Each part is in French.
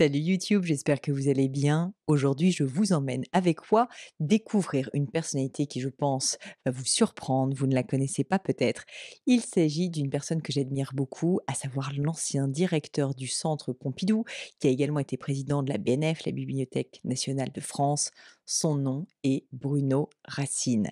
Salut YouTube, j'espère que vous allez bien. Aujourd'hui, je vous emmène avec moi découvrir une personnalité qui, je pense, va vous surprendre. Vous ne la connaissez pas peut-être. Il s'agit d'une personne que j'admire beaucoup, à savoir l'ancien directeur du Centre Pompidou, qui a également été président de la BNF, la Bibliothèque nationale de France. Son nom est Bruno Racine.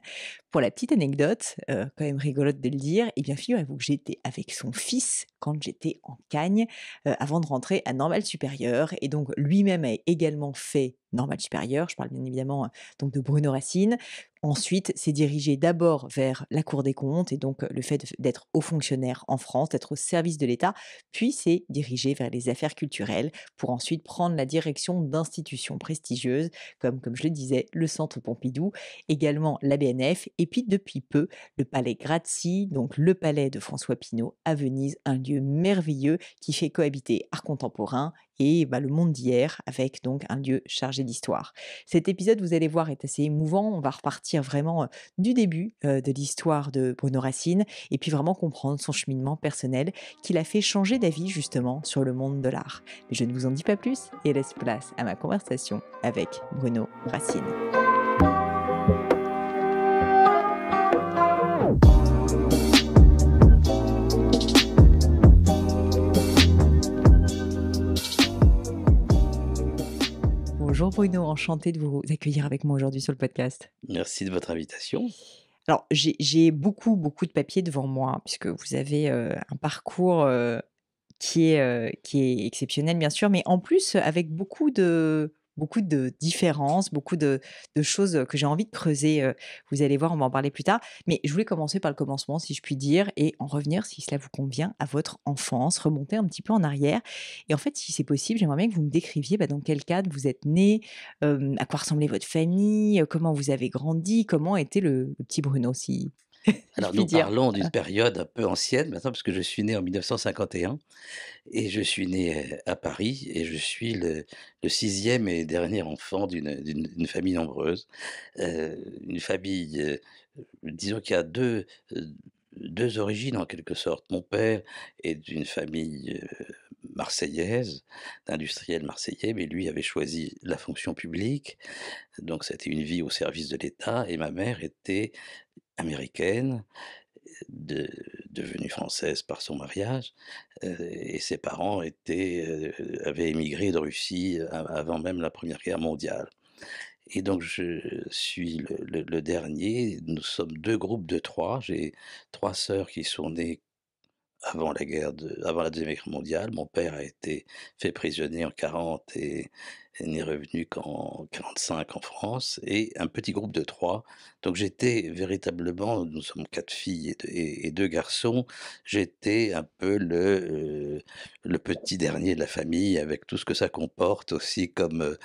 Pour la petite anecdote, euh, quand même rigolote de le dire, eh bien figurez-vous que j'étais avec son fils quand j'étais en Cagne euh, avant de rentrer à Normal Supérieure, Et donc lui-même a également fait normale supérieure, je parle bien évidemment donc de Bruno Racine. Ensuite, c'est dirigé d'abord vers la Cour des comptes et donc le fait d'être haut fonctionnaire en France, d'être au service de l'État, puis c'est dirigé vers les affaires culturelles pour ensuite prendre la direction d'institutions prestigieuses comme, comme je le disais, le Centre Pompidou, également la BNF et puis depuis peu le Palais Grazzi, donc le palais de François Pinault à Venise, un lieu merveilleux qui fait cohabiter art contemporain et bah, le monde d'hier avec donc un lieu chargé d'histoire. Cet épisode, vous allez voir, est assez émouvant. On va repartir vraiment du début de l'histoire de Bruno Racine et puis vraiment comprendre son cheminement personnel qui l'a fait changer d'avis justement sur le monde de l'art. Mais je ne vous en dis pas plus et laisse place à ma conversation avec Bruno Racine. Bonjour Bruno, enchanté de vous accueillir avec moi aujourd'hui sur le podcast. Merci de votre invitation. Alors j'ai beaucoup, beaucoup de papiers devant moi, hein, puisque vous avez euh, un parcours euh, qui, est, euh, qui est exceptionnel, bien sûr, mais en plus avec beaucoup de beaucoup de différences, beaucoup de, choses que j'ai envie de creuser. Vous allez voir, on va en parler plus tard. Mais je voulais commencer par le commencement, si je puis dire, et en revenir, si cela vous convient, à votre enfance, remonter un petit peu en arrière. Et en fait, si c'est possible, j'aimerais bien que vous me décriviez bah, dans quel cadre vous êtes né, à quoi ressemblait votre famille, comment vous avez grandi, comment était le, petit Bruno, si, Alors, nous parlons d'une ah. période un peu ancienne maintenant, parce que je suis né en 1951 et je suis né à Paris et je suis le, sixième et dernier enfant d'une famille nombreuse. une famille, disons qu'il y a deux, deux origines en quelque sorte. Mon père est d'une famille marseillaise, d'industriel marseillais, mais lui avait choisi la fonction publique, donc c'était une vie au service de l'État, et ma mère était américaine, de, devenue française par son mariage, euh, et ses parents euh, avaient émigré de Russie euh, avant même la Première Guerre mondiale. Et donc je suis le, dernier, nous sommes deux groupes de trois, j'ai trois sœurs qui sont nées avant la guerre avant la deuxième guerre mondiale. Mon père a été fait prisonnier en 40 et, n'est revenu qu'en 45 en France, et un petit groupe de trois. Donc j'étais véritablement, nous sommes quatre filles et, deux garçons, j'étais un peu le, euh, le petit dernier de la famille, avec tout ce que ça comporte aussi comme, euh,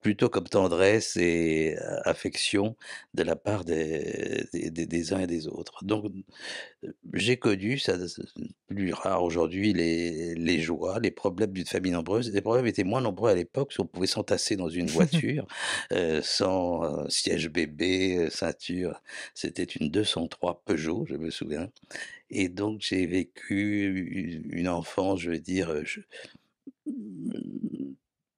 plutôt comme tendresse et affection de la part des, des, uns et des autres. Donc j'ai connu, ça plus rare aujourd'hui, les, les, joies, les problèmes d'une famille nombreuse. Les problèmes étaient moins nombreux à l'époque, si on pouvait s'entasser dans une voiture sans siège bébé, ceinture. C'était une 203 Peugeot, je me souviens. Et donc j'ai vécu une enfance, je veux dire, mmh,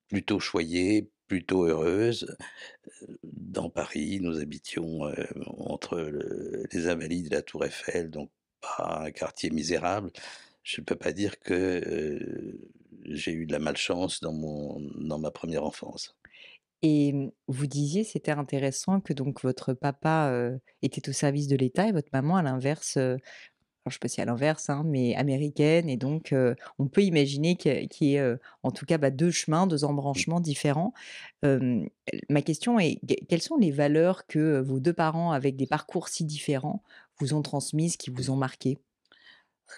plutôt choyée, plutôt heureuse. Dans Paris, nous habitions entre les Invalides et la Tour Eiffel, donc pas un quartier misérable. Je ne peux pas dire que j'ai eu de la malchance dans mon, dans ma première enfance. Et mmh, vous disiez, c'était intéressant que donc votre papa, était au service de l'État et votre maman à l'inverse, je pas à l'inverse, mais américaine. Et donc, on peut imaginer qu'il y ait, en tout cas, bah, deux chemins, deux mmh. embranchements différents. ma question est, quelles sont les valeurs que vos deux parents, avec des parcours si différents, vous ont transmises, qui vous ont marqué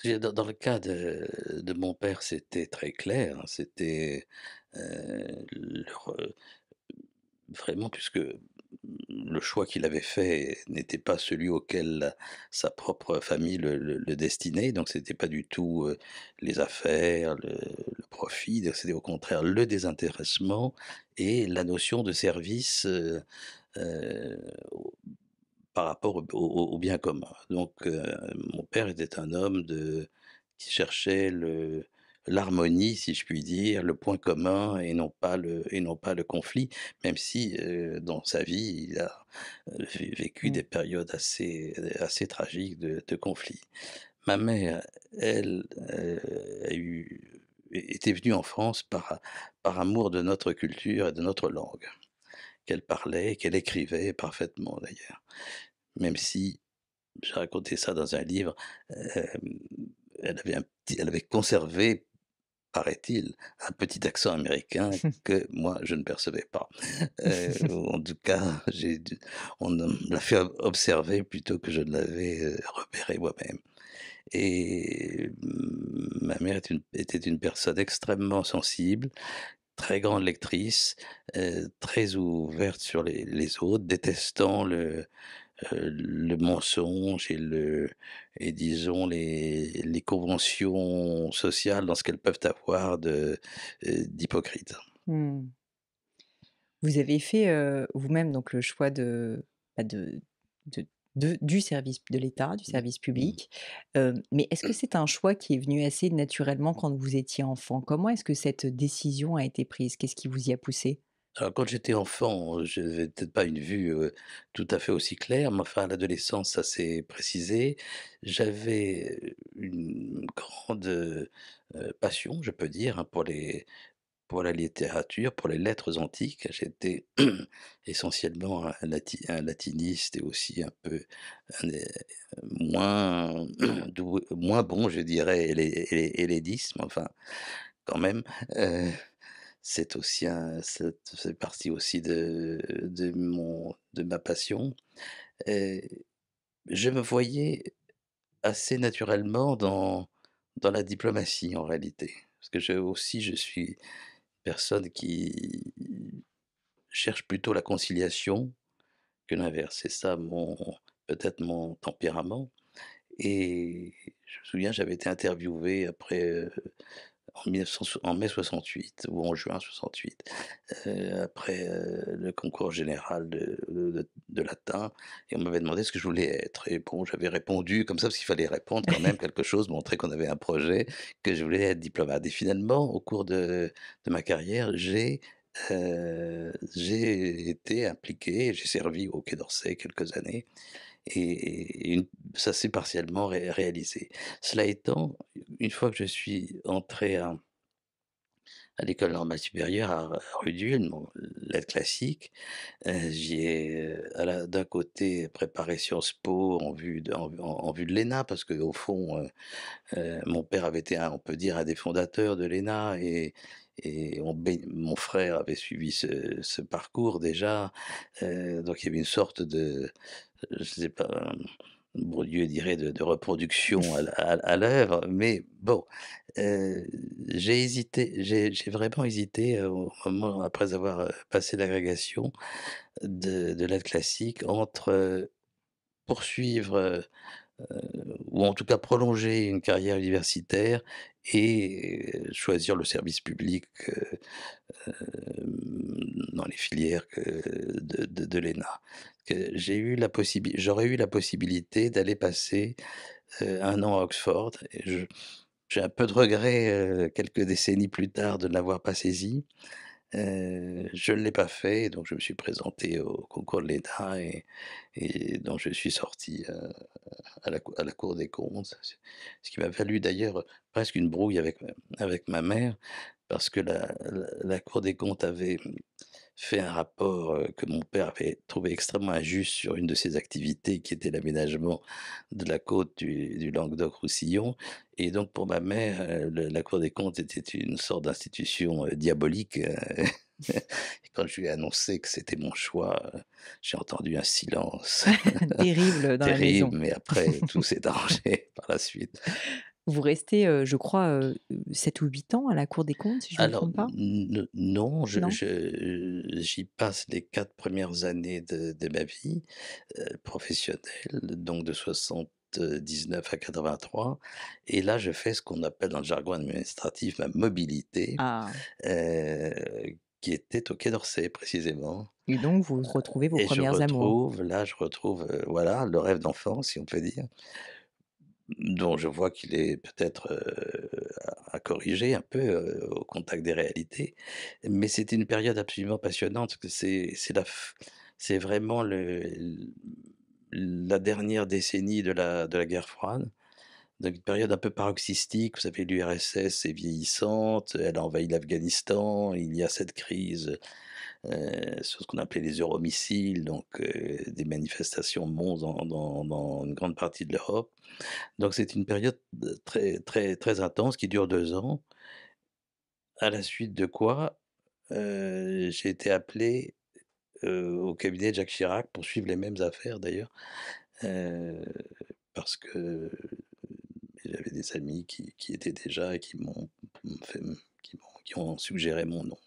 dans, le cas de, mon père, c'était très clair. Hein, c'était euh, vraiment puisque le choix qu'il avait fait n'était pas celui auquel euh, sa propre famille le, destinait, donc c'était pas du tout euh, les affaires, le, profit, c'était au contraire le désintéressement et la notion de service euh, par rapport au, bien commun. Donc mon père était un homme qui cherchait le, l'harmonie, si je puis dire, le point commun et non pas le, et non pas le conflit, même si dans sa vie, il a vécu mmh. des périodes assez, assez tragiques de, de conflits. Ma mère, elle, a eu, était venue en France par, par amour de notre culture et de notre langue, qu'elle parlait, qu'elle écrivait parfaitement d'ailleurs. Même si, j'ai raconté ça dans un livre, elle avait, elle avait conservé paraît-il, un petit accent américain que moi, je ne percevais pas. Euh, en tout cas, euh, on l'a fait observer plutôt que je ne l'avais euh, repéré moi-même. Et mmh, ma mère était une personne extrêmement sensible, très grande lectrice, très ouverte sur les autres, détestant le, euh, le mensonge et le et disons les, les conventions sociales dans ce qu'elles peuvent avoir de euh, d'hypocrite. Mmh. Vous avez fait euh, vous-même donc le choix bah, de, de, du service de l'État, du service mmh. public. mais est-ce que c'est un choix qui est venu assez naturellement quand vous étiez enfant Comment est-ce que cette décision a été prise Qu'est-ce qui vous y a poussé alors, quand j'étais enfant, je n'avais peut-être pas une vue tout à fait aussi claire, mais enfin, à l'adolescence, ça s'est précisé. J'avais une grande passion, je peux dire, hein, pour les, pour la littérature, pour les lettres antiques. J'étais essentiellement un, latiniste et aussi un peu euh, moins, moins bon, je dirais, les les enfin, quand même. Euh, c'est aussi un, partie aussi de, mon, de ma passion. je me voyais assez naturellement dans, dans la diplomatie en réalité. Parce que je, aussi, je suis une personne qui cherche plutôt la conciliation que l'inverse. C'est ça mon peut-être mon tempérament. Et je me souviens, j'avais été interviewé après euh, en, mai 68 ou en juin 68, euh, après euh, le concours général de, latin, et on m'avait demandé ce que je voulais être. Et bon, j'avais répondu comme ça, parce qu'il fallait répondre quand même quelque chose, montrer qu'on avait un projet, que je voulais être diplomate. Et finalement, au cours de, ma carrière, j'ai euh, j'ai été impliqué, j'ai servi au Quai d'Orsay quelques années, et, ça s'est partiellement réalisé. Cela étant, une fois que je suis entré à, à l'école normale supérieure à Rudule, bon, l'aide classique. Euh, j'y ai euh, d'un côté préparé Sciences Po en vue de, en, vue de l'ENA, parce qu'au fond, euh, mon père avait été, on peut dire, un des fondateurs de l'ENA, et et mon frère avait suivi ce, parcours déjà, euh, donc il y avait une sorte de, je ne sais pas, lieu, dirait de, de reproduction à, l'œuvre, mais bon, euh, j'ai hésité, j'ai vraiment hésité euh, au moment après avoir passé l'agrégation de, de l'aide classique entre poursuivre ou en tout cas prolonger une carrière universitaire et choisir le service public dans les filières de, l'ENA. J'ai eu la possibilité, j'aurais eu la possibilité d'aller passer un an à Oxford. J'ai un peu de regret quelques décennies plus tard de ne l'avoir pas saisi. Euh, je ne l'ai pas fait, donc je me suis présenté au concours de l'État et, donc je suis sorti euh, à, la, Cour des comptes, ce qui m'a valu d'ailleurs presque une brouille avec, avec ma mère, parce que la Cour des comptes avait fait un rapport que mon père avait trouvé extrêmement injuste sur une de ses activités qui était l'aménagement de la côte du, Languedoc-Roussillon. Et donc pour ma mère, la Cour des comptes était une sorte d'institution diabolique. quand je lui ai annoncé que c'était mon choix, j'ai entendu un silence. terrible dans la maison. mais après, tout s'est arrangé par la suite. Vous restez, euh, je crois, 7 euh, ou 8 ans à la Cour des comptes, si je ne me trompe pas Non, j'y je, passe les 4 premières années de, ma vie euh, professionnelle, donc de 79 à 83. Et là, je fais ce qu'on appelle dans le jargon administratif ma mobilité, ah. qui était au Quai d'Orsay précisément. Et donc, vous retrouvez vos et premières amours. Là, je retrouve voilà, le rêve d'enfant, si on peut dire dont je vois qu'il est peut-être à, corriger un peu au contact des réalités. Mais c'était une période absolument passionnante. C'est c'est vraiment la dernière décennie de la, de la guerre froide. Donc une période un peu paroxystique, vous savez, l'URSS est vieillissante, elle envahit l'Afghanistan, il y a cette crise euh, sur ce qu'on appelait les euromissiles, donc euh, des manifestations monstres dans, dans, une grande partie de l'Europe. Donc c'est une période euh, très, très, très intense qui dure deux ans, à la suite de quoi j'ai été appelé au cabinet de Jacques Chirac pour suivre les mêmes affaires d'ailleurs, parce que j'avais des amis qui, étaient déjà et qui m'ont qui ont suggéré mon nom.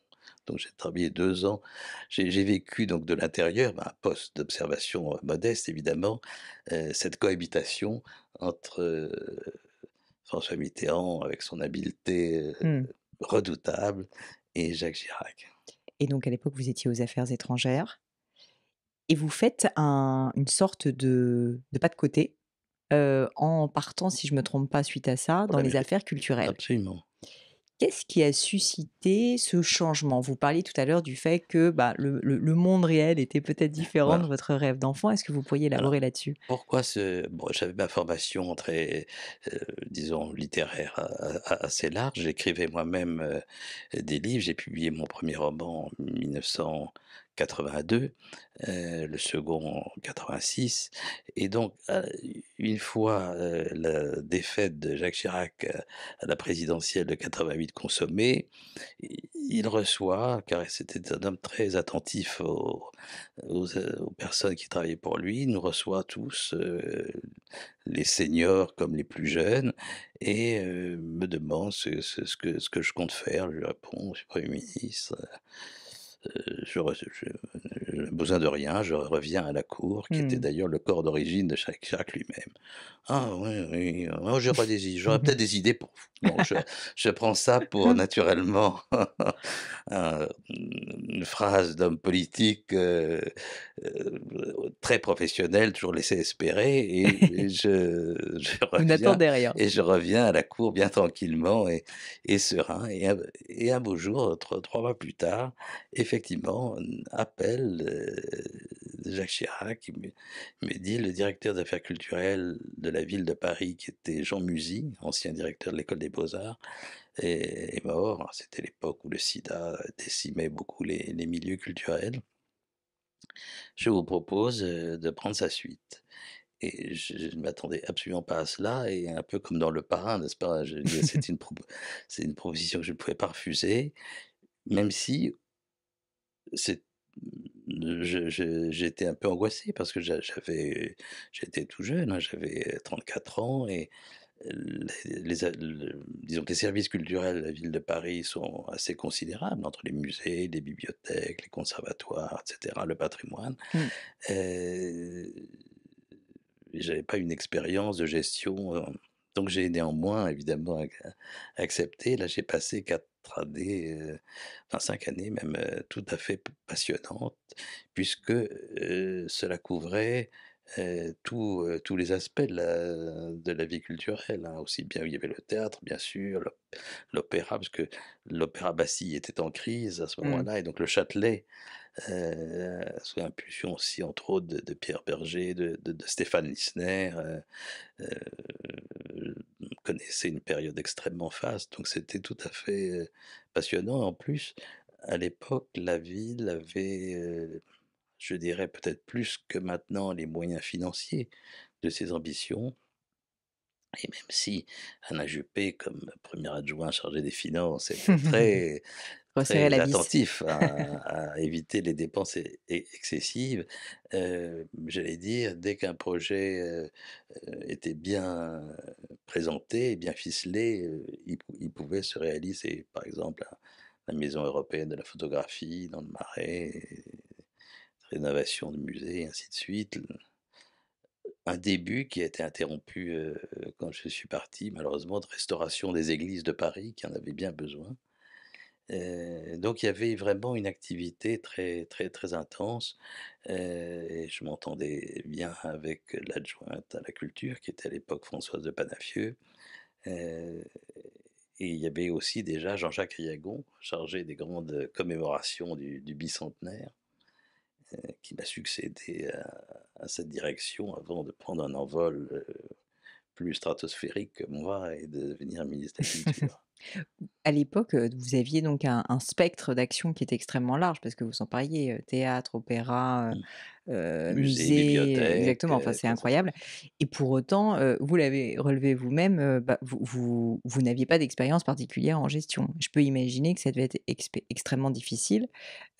Donc j'ai travaillé deux ans. J'ai vécu donc de l'intérieur, un bah, poste d'observation modeste évidemment, cette cohabitation entre François Mitterrand avec son habileté mmh. redoutable et Jacques Chirac. Et donc à l'époque vous étiez aux affaires étrangères et vous faites une sorte de, pas de côté en partant, si je ne me trompe pas, suite à ça, oh dans les affaires culturelles. Absolument. Qu'est-ce qui a suscité ce changement Vous parliez tout à l'heure du fait que bah, le, monde réel était peut-être différent de votre rêve d'enfant. Est-ce que vous pourriez élaborer là-dessus Pourquoi ce... J'avais ma formation très, euh, disons, littéraire euh, assez large. J'écrivais moi-même euh, des livres. J'ai publié mon premier roman en 1900. 82, euh, le second 86. Et donc, euh, une fois euh, la défaite de Jacques Chirac à la présidentielle de 88 consommée, il reçoit, car c'était un homme très attentif aux, aux, personnes qui travaillaient pour lui, nous reçoit tous, les seniors comme les plus jeunes, et me demande ce, que, ce que je compte faire. Je lui réponds, je suis Premier ministre je, n'ai besoin de rien, je reviens à la cour, qui était hmm. d'ailleurs le corps d'origine de Jacques, lui-même. Ah oui, oh, j'aurais peut-être des idées pour vous. je, prends ça pour naturellement une phrase d'homme politique euh, euh, très professionnel, toujours laissé espérer, et, je, je, reviens, Et je reviens à la cour bien tranquillement et, serein. Et, un, beau jour, trois, trois mois plus tard, effectivement, effectivement, appelle euh, Jacques Chirac, qui me, dit le directeur d'affaires culturelles de la ville de Paris, qui était Jean Musy, ancien directeur de l'école des beaux-arts, est, mort. C'était l'époque où le sida décimait beaucoup les, milieux culturels. Je vous propose euh, de prendre sa suite. Et je ne m'attendais absolument pas à cela, et un peu comme dans le parrain, n'est-ce pas C'est une, une proposition que je ne pouvais pas refuser, même si c'est mmh, j'étais un peu angoissé parce que j'avais j'étais tout jeune, hein, j'avais 34 ans et les, disons les services culturels de la ville de Paris sont assez considérables entre les musées, les bibliothèques, les conservatoires, etc., le patrimoine. Mmh. Euh, j'avais pas une expérience de gestion. Euh, donc j'ai néanmoins évidemment accepté. Là j'ai passé quatre 3D, 25 euh, années même euh, tout à fait passionnante, puisque euh, cela couvrait tous les aspects de la, vie culturelle. Hein, aussi bien, il y avait le théâtre, bien sûr, l'opéra, parce que l'opéra Bastille était en crise à ce mmh. moment-là, et donc le Châtelet, euh, sous l'impulsion aussi, entre autres, de, Pierre Berger, de, Stéphane Lissner, connaissait une période extrêmement faste, donc c'était tout à fait passionnant. En plus, à l'époque, la ville avait, je dirais peut-être plus que maintenant, les moyens financiers de ses ambitions. Et même si Anna Juppé, comme premier adjoint chargé des finances, était très, attentif à, éviter les dépenses excessives, euh, j'allais dire, dès qu'un projet euh, était bien présenté bien ficelé, il, pouvait se réaliser. Par exemple, la Maison européenne de la photographie dans le Marais, rénovation de musée, ainsi de suite. Un début qui a été interrompu quand je suis parti, malheureusement, de restauration des églises de Paris, qui en avaient bien besoin donc il y avait vraiment une activité très, très, très intense, et je m'entendais bien avec l'adjointe à la culture qui était à l'époque Françoise de Panafieux, et il y avait aussi déjà Jean-Jacques Riagon, chargé des grandes commémorations du bicentenaire, qui m'a succédé à cette direction avant de prendre un envol, plus stratosphérique que moi et de devenir ministre de la culture. À l'époque, vous aviez donc un spectre d'action qui était extrêmement large parce que vous s'en parliez, théâtre, opéra, mmh. Musée, exactement, enfin, c'est incroyable et pour autant, vous l'avez relevé vous-même, bah, vous vous n'aviez pas d'expérience particulière en gestion. Je peux imaginer que ça devait être extrêmement difficile.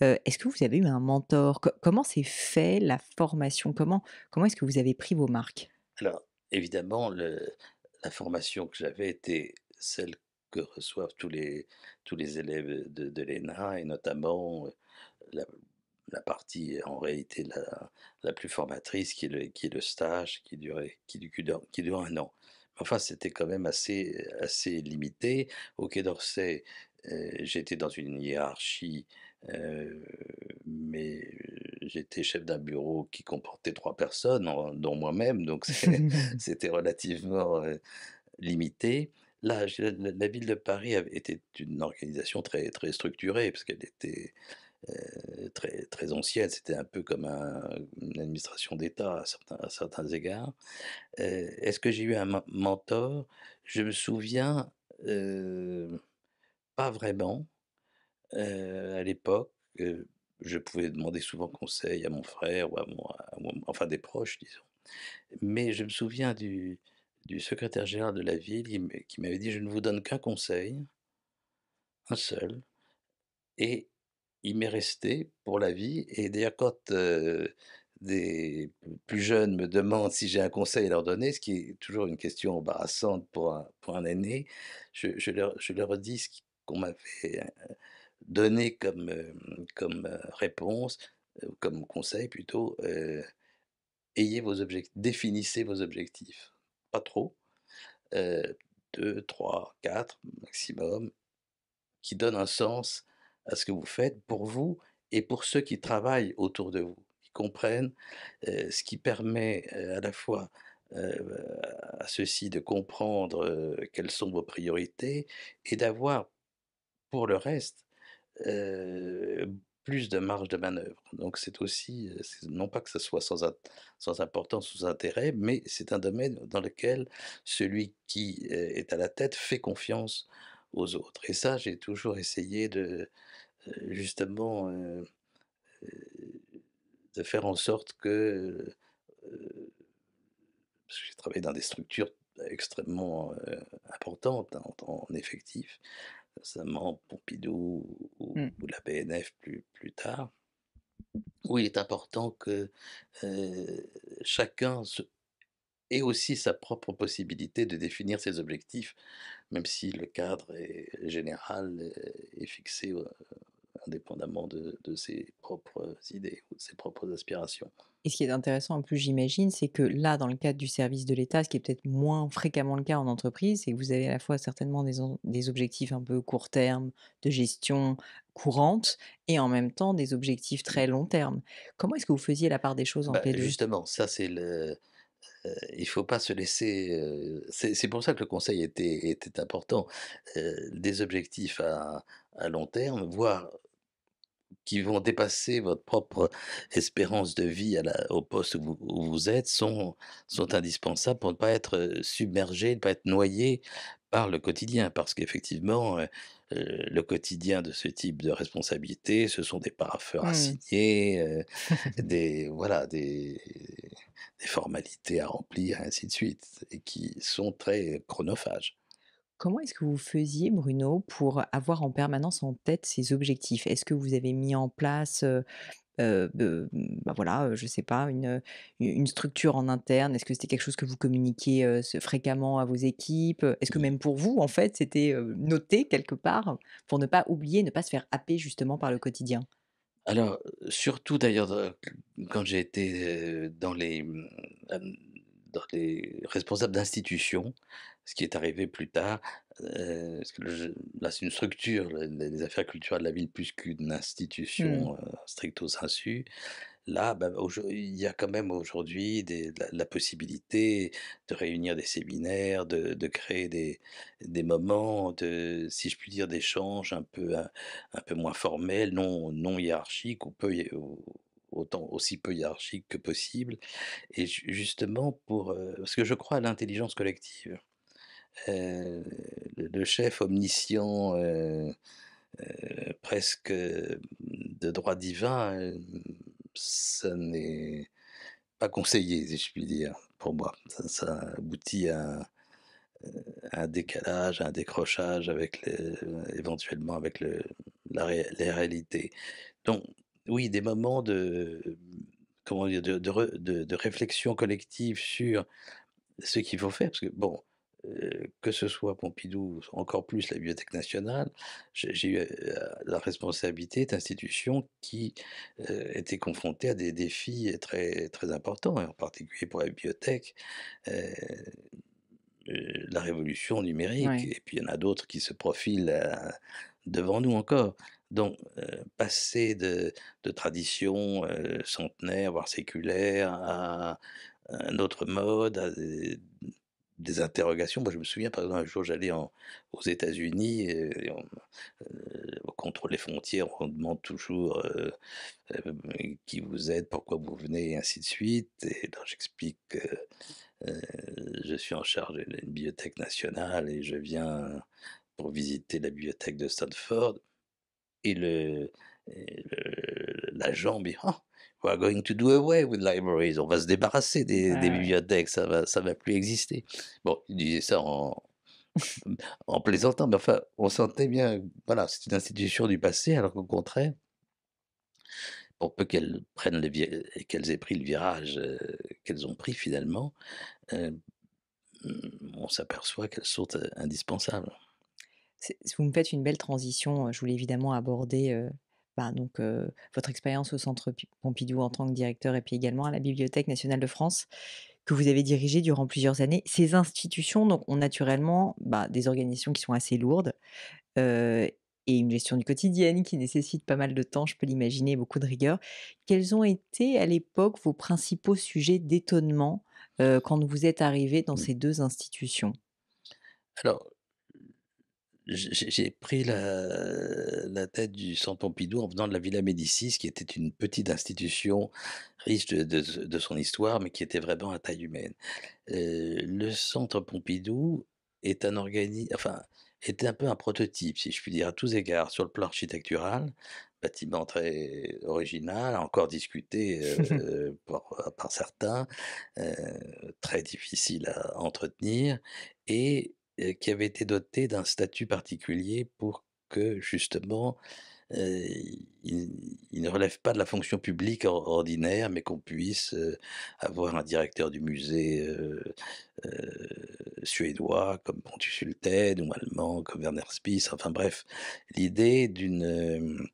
est-ce que vous avez eu un mentor? comment s'est fait la formation? Comment comment est-ce que vous avez pris vos marques? Alors évidemment, le la formation que j'avais était celle reçoivent tous les, tous les élèves de, l'ENA, et notamment la, partie en réalité la, la, plus formatrice, qui est le, qui est le stage, qui dure, qui, qui dure un an. Enfin, c'était quand même assez, assez limité. Au Quai d'Orsay, euh, j'étais dans une hiérarchie, mais j'étais chef d'un bureau qui comportait trois personnes, dont moi-même, donc c'était relativement euh, limité la, la, ville de Paris était une organisation très, très structurée, parce qu'elle était euh, très, très ancienne, c'était un peu comme un, une administration d'État à certains, à certains égards. Euh, est-ce que j'ai eu un mentor Je me souviens euh, pas vraiment à l'époque. je pouvais demander souvent conseil à mon frère ou à moi, enfin des proches, disons. Mais je me souviens du, du secrétaire général de la ville qui m'avait dit Je ne vous donne qu'un conseil, un seul, et il m'est resté pour la vie. Et d'ailleurs, quand euh, des plus jeunes me demandent si j'ai un conseil à leur donner, ce qui est toujours une question embarrassante pour un, pour un aîné, je, leur, dis ce qu'on m'avait euh, donné comme, euh, comme réponse, comme conseil plutôt. ayez vos objectifs, définissez vos objectifs trop. 2, 3, 4 maximum, qui donne un sens à ce que vous faites pour vous et pour ceux qui travaillent autour de vous, qui comprennent, ce qui permet à la fois à ceux-ci de comprendre quelles sont vos priorités et d'avoir pour le reste plus de marge de manœuvre. Donc c'est aussi, non pas que ce soit sans, sans importance ou sans intérêt, mais c'est un domaine dans lequel celui qui est à la tête fait confiance aux autres. Et ça, j'ai toujours essayé de, justement, de faire en sorte que, parce que j'ai travaillé dans des structures extrêmement importantes en, en effectif, notamment Pompidou, Mmh. ou, la BNF plus, plus tard, où il est important que chacun ait aussi sa propre possibilité de définir ses objectifs, même si le cadre général est fixé indépendamment de, ses propres idées ou de ses propres aspirations. Et ce qui est intéressant en plus, j'imagine, c'est que là, dans le cadre du service de l'État, ce qui est peut-être moins fréquemment le cas en entreprise, c'est que vous avez à la fois certainement des, des objectifs un peu court terme, de gestion courante, et en même temps des objectifs très long terme. Comment est-ce que vous faisiez la part des choses en bah, Justement, ça c'est le, euh, il ne faut pas se laisser. Euh, c'est pour ça que le conseil était, important. Euh, des objectifs à, à, long terme, voire qui vont dépasser votre propre espérance de vie au poste où vous, êtes sont, sont indispensables pour ne pas être submergé, ne pas être noyé par le quotidien, parce qu'effectivement, le quotidien de ce type de responsabilité, ce sont des parapheurs à mmh. signer, des, voilà, des formalités à remplir, ainsi de suite, et qui sont très chronophages. Comment est-ce que vous faisiez, Bruno, pour avoir en permanence en tête ces objectifs? Est-ce que vous avez mis en place, mmh, bah voilà, je sais pas, une, structure en interne? Est-ce que c'était quelque chose que vous communiquiez, fréquemment à vos équipes? est-ce que mmh. même pour vous, en fait, c'était, noté quelque part pour ne pas oublier, ne pas se faire happer justement par le quotidien? Alors, surtout d'ailleurs, quand j'ai été, mmh, dans les responsables d'institutions ce qui est arrivé plus tard, euh, là c'est une structure, les, affaires culturelles de la ville plus qu'une institution mmh. euh, stricto sensu. Là, ben, il y a quand même aujourd'hui la, possibilité de réunir des séminaires, de, créer des, moments, de, si je puis dire, d'échanges un peu, un, peu moins formels, non, non hiérarchiques ou peu, autant aussi peu hiérarchiques que possible, et justement pour euh, parce que je crois à l'intelligence collective. Euh, le chef omniscient, euh, euh, presque de droit divin, ça n'est pas conseillé, si je puis dire, pour moi. Ça, aboutit à, un décalage, un décrochage avec les, éventuellement avec la, réalité les réalités. Donc, oui, des moments de, comment dire, de réflexion collective sur ce qu'il faut faire, parce que, bon, que ce soit Pompidou, encore plus la Bibliothèque nationale, j'ai eu la responsabilité d'institutions qui était étaient confrontées à des défis très, très importants, en particulier pour la bibliothèque. la révolution numérique, et puis il y en a d'autres qui se profilent devant nous encore. Donc, passer de, de tradition voire séculaire à, un autre mode, à des interrogations. Moi, je me souviens, par exemple, un jour, j'allais aux États-Unis, euh, et, euh, contrôle les frontières, on demande toujours euh, qui vous êtes, pourquoi vous venez, et ainsi de suite. Et là, j'explique que je suis en charge d'une bibliothèque nationale et je viens pour visiter la bibliothèque de Stanford. Et le, l'agent dit «Ah, We're going to do away with libraries. On va se débarrasser des, bibliothèques. Ça va, ça va plus exister. Bon, il disait ça en, plaisantant, mais enfin, on sentait bien. Voilà, c'est une institution du passé, alors qu'au contraire, pour peu qu'elles prennent qu'elles aient pris le virage euh, qu'elles ont pris finalement, euh, on s'aperçoit qu'elles sont euh, indispensables. Vous me faites une belle transition. Hein. Je voulais évidemment aborder bah, donc, votre expérience au Centre Pompidou en tant que directeur et puis également à la Bibliothèque nationale de France que vous avez dirigée durant plusieurs années. Ces institutions donc, ont naturellement bah, des organisations qui sont assez lourdes et une gestion du quotidien qui nécessite pas mal de temps, je peux l'imaginer, beaucoup de rigueur. Quels ont été à l'époque vos principaux sujets d'étonnement quand vous êtes arrivé dans mmh. ces deux institutions alors, j'ai pris la, tête du Centre Pompidou en venant de la Villa Médicis, qui était une petite institution riche de, son histoire, mais qui était vraiment à taille humaine. Euh, le Centre Pompidou est un organisme, enfin, était un peu un prototype, si je puis dire, à tous égards, sur le plan architectural. Bâtiment très original, encore discuté euh, par, certains, euh, très difficile à entretenir, et euh, qui avait été doté d'un statut particulier pour que justement, euh, il ne relève pas de la fonction publique ordinaire, mais qu'on puisse, euh, avoir un directeur du musée, suédois comme Pontus sulten ou allemand comme Werner Spies, enfin bref. L'idée d'une,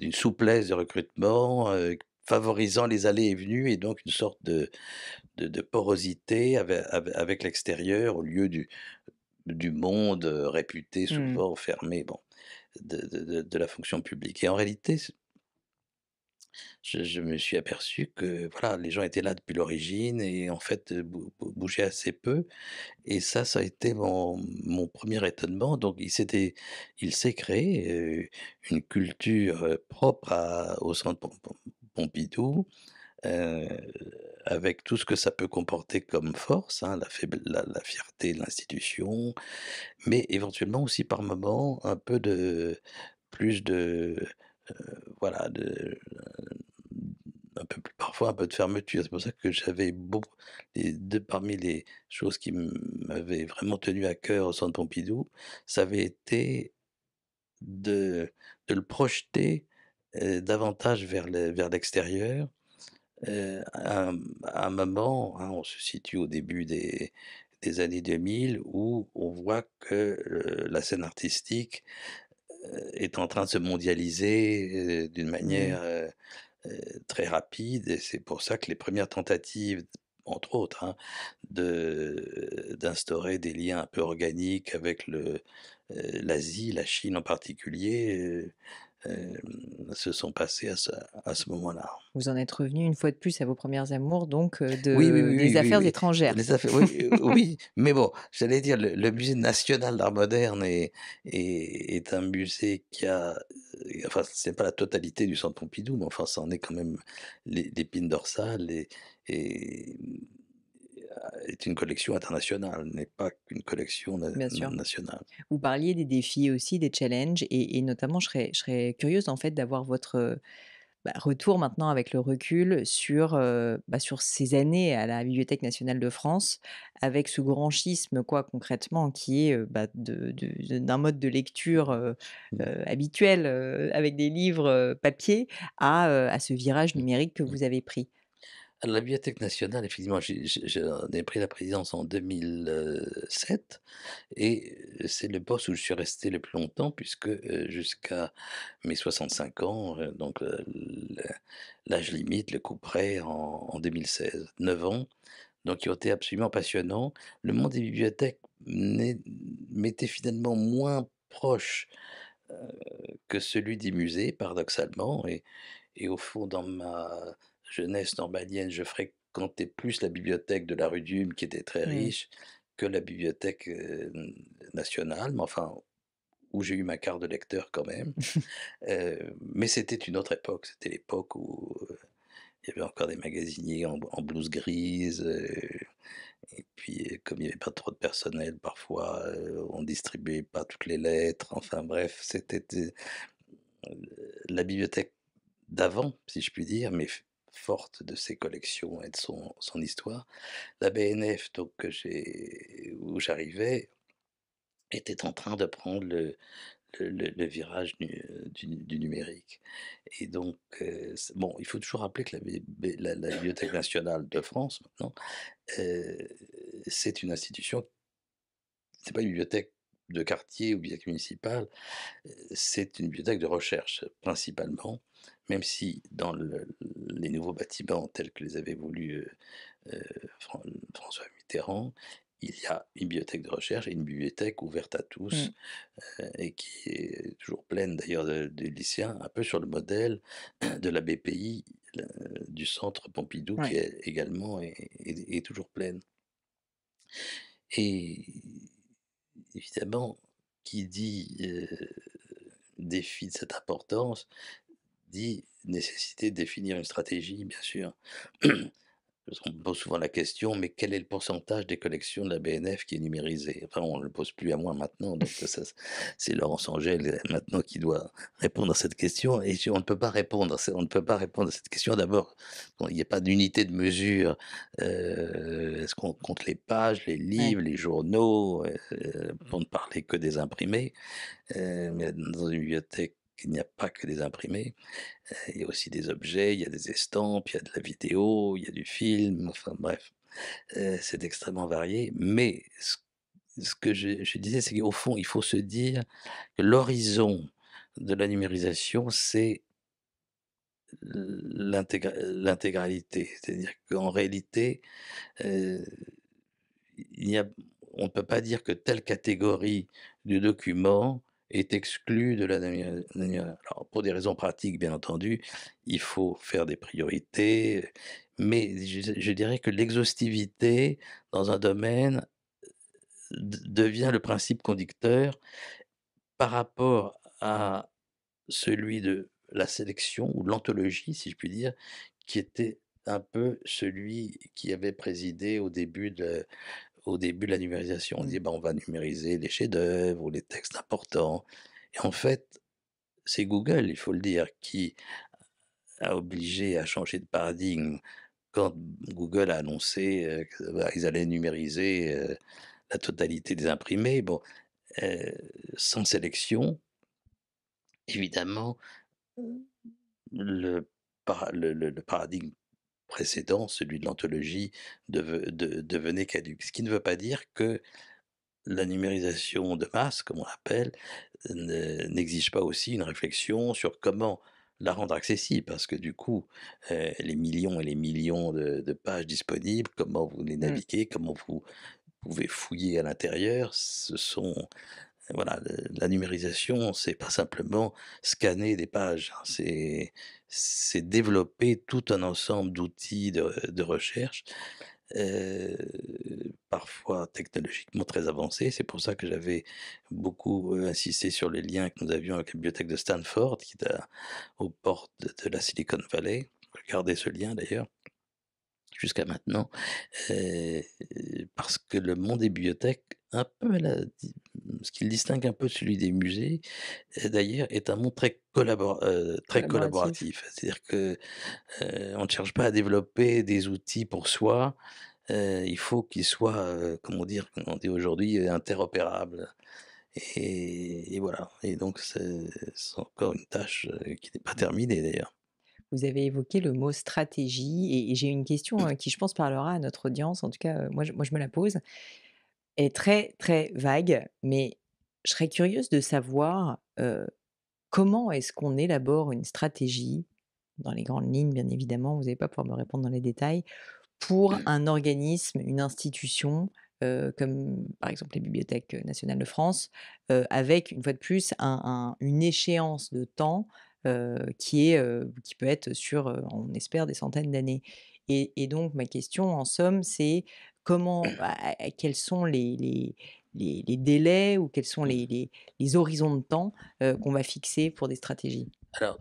d'une souplesse de recrutement, favorisant les allées et venues et donc une sorte de de porosité avec l'extérieur au lieu du du monde réputé, souvent mmh. fermé, bon, de, la fonction publique. Et en réalité, je, me suis aperçu que voilà, les gens étaient là depuis l'origine et en fait bougeaient assez peu. Et ça, ça a été mon, mon premier étonnement. Donc il s'était, il s'est créé une culture propre au centre Pompidou avec tout ce que ça peut comporter comme force, hein, la, fierté de l'institution, mais éventuellement aussi par moment un peu de plus de euh, voilà un peu plus, parfois un peu de fermeture. C'est pour ça que j'avais beaucoup, les deux, parmi les choses qui m'avaient vraiment tenu à cœur au Centre Pompidou, ça avait été de, le projeter euh, davantage vers l'extérieur, euh, à un moment, hein, on se situe au début des des années 2000 où on voit que, la scène artistique, euh, est en train de se mondialiser, euh, d'une mmh. manière, très rapide et c'est pour ça que les premières tentatives, entre autres, hein, de d'instaurer des liens un peu organiques avec le, l'Asie, la Chine en particulier, euh, se sont passées à ce, à ce moment-là. Vous en êtes revenu une fois de plus à vos premières amours, donc, de, des affaires étrangères. oui, mais bon, j'allais dire, le, musée national d'art moderne est, est, un musée qui a. Euh, enfin, c'est pas la totalité du centre Pompidou, mais enfin, ça en est quand même l'épine dorsale et, et est une collection internationale, n'est pas qu'une collection nationale. Vous parliez des défis aussi, des challenges, et, notamment, je serais, je serais, curieuse en fait d'avoir votre euh, bah, retour maintenant avec le recul sur, euh, bah, sur ces années à la Bibliothèque nationale de France, avec ce grand schisme, quoi, concrètement, qui est euh, bah, d'un mode de lecture mmh. habituel, avec des livres papier, à ce virage mmh. numérique que vous avez pris la Bibliothèque nationale, effectivement, j'en ai, euh, pris la présidence en 2007 et euh, c'est le poste où je suis resté le plus longtemps puisque euh, jusqu'à mes 65 ans, donc l'âge limite, le coup en, 2016, 9 ans, donc qui ont été absolument passionnants. Le monde des bibliothèques m'était finalement moins proche que celui des musées, paradoxalement, et, et au fond, dans ma jeunesse normalienne, je fréquentais plus la bibliothèque de la rue d'Hume, qui était très mmh. riche, que la bibliothèque nationale, mais enfin, où j'ai eu ma carte de lecteur quand même. mais c'était une autre époque, c'était l'époque où il y avait encore des magasiniers en, blouse grise. et puis, comme il n'y avait pas trop de personnel, parfois, on distribuait pas toutes les lettres. Enfin, bref, c'était la bibliothèque d'avant, si je puis dire, mais forte de ses collections et de son, son histoire. La BNF, donc, que où j'arrivais, était en train de prendre le, virage du, numérique. Et donc, euh, bon, il faut toujours rappeler que la, la, Bibliothèque nationale de France, maintenant, euh, c'est une institution, c'est pas une bibliothèque de quartier ou bibliothèque municipale, c'est une bibliothèque de recherche principalement, même si dans les nouveaux bâtiments tels que les avait voulu François Mitterrand, il y a une bibliothèque de recherche et une bibliothèque ouverte à tous mmh. et qui est toujours pleine d'ailleurs de, lycéens, un peu sur le modèle de la BPI du centre Pompidou qui est également est, toujours pleine. Et évidemment, qui dit défi de cette importance, dit nécessité de définir une stratégie, bien sûr, parce qu'on pose souvent la question, mais quel est le pourcentage des collections de la BNF qui est numérisée Enfin, on ne le pose plus à moi maintenant, donc c'est Laurence Angèle maintenant qui doit répondre à cette question. Et on ne peut pas répondre, on ne peut pas répondre à cette question. D'abord, il n'y a pas d'unité de mesure. Euh, est-ce qu'on compte les pages, les livres, les journaux, euh, mmh. pour ne parler que des imprimés euh, Mais dans une bibliothèque il n'y a pas que des imprimés, il y a aussi des objets, il y a des estampes, il y a de la vidéo, il y a du film, enfin bref, c'est extrêmement varié. Mais ce, que je, disais, c'est qu'au fond, il faut se dire que l'horizon de la numérisation, c'est l'intégralité. C'est-à-dire qu'en réalité, il a, on ne peut pas dire que telle catégorie du document est exclu de la Alors, pour des raisons pratiques, bien entendu, il faut faire des priorités, mais je, dirais que l'exhaustivité dans un domaine devient le principe conducteur par rapport à celui de la sélection ou l'anthologie, si je puis dire, qui était un peu celui qui avait présidé au début de au début de la numérisation, on mmh. dit ben, on va numériser les chefs-d'œuvre ou les textes importants. Et en fait, c'est Google, il faut le dire, qui a obligé à changer de paradigme. Quand Google a annoncé euh, qu'ils bah, allaient numériser euh, la totalité des imprimés, bon, euh, sans sélection, évidemment, mmh. le, le, paradigme précédent, celui de l'anthologie, devenait caduque. Ce qui ne veut pas dire que la numérisation de masse, comme on l'appelle, n'exige pas aussi une réflexion sur comment la rendre accessible, parce que du coup, euh, les millions et les millions de, pages disponibles, comment vous les mmh. naviguez, comment vous pouvez fouiller à l'intérieur, ce sont voilà, la numérisation, c'est pas simplement scanner des pages, hein, c'est c'est développer tout un ensemble d'outils de, de, recherche, euh, parfois technologiquement très avancés. C'est pour ça que j'avais beaucoup euh, insisté sur les liens que nous avions avec la bibliothèque de Stanford, qui est aux portes de la Silicon Valley. Regardez ce lien d'ailleurs jusqu'à maintenant, euh, parce que le monde des bibliothèques un peu ce qui le distingue un peu de celui des musées, d'ailleurs, est un monde très, euh, très collaboratif. C'est-à-dire que euh, on ne cherche pas à développer des outils pour soi. Euh, il faut qu'ils soient, comment dire, comme on dit aujourd'hui, interopérables. Et, voilà. Et donc, c'est encore une tâche qui n'est pas terminée d'ailleurs. Vous avez évoqué le mot stratégie et, j'ai une question mmh. hein, qui, je pense, parlera à notre audience. En tout cas, moi, moi, je me la pose est très, très vague, mais je serais curieuse de savoir comment est-ce qu'on élabore une stratégie, dans les grandes lignes bien évidemment, vous n'allez pas pouvoir me répondre dans les détails, pour mmh. un organisme, une institution, comme par exemple les bibliothèques nationales de France, avec une fois de plus une échéance de temps qui, est, qui peut être sur, on espère, des centaines d'années. Et, donc, ma question, en somme, c'est comment, bah, quels sont les, délais ou quels sont les, horizons de temps qu'on va fixer pour des stratégies Alors,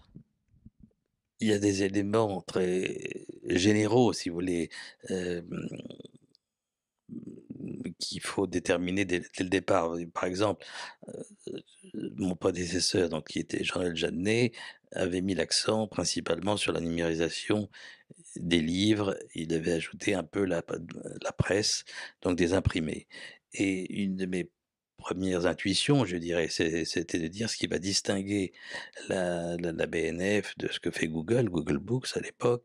il y a des éléments très généraux, si vous voulez, mmh, qu'il faut déterminer dès, le départ. Par exemple, mon prédécesseur, donc, qui était jean luc Jeannet, avait mis l'accent principalement sur la numérisation des livres. Il avait ajouté un peu la, presse, donc des imprimés. Et une de mes premières intuitions, je dirais, c'était de dire ce qui va distinguer la, BNF de ce que fait Google, Google Books à l'époque,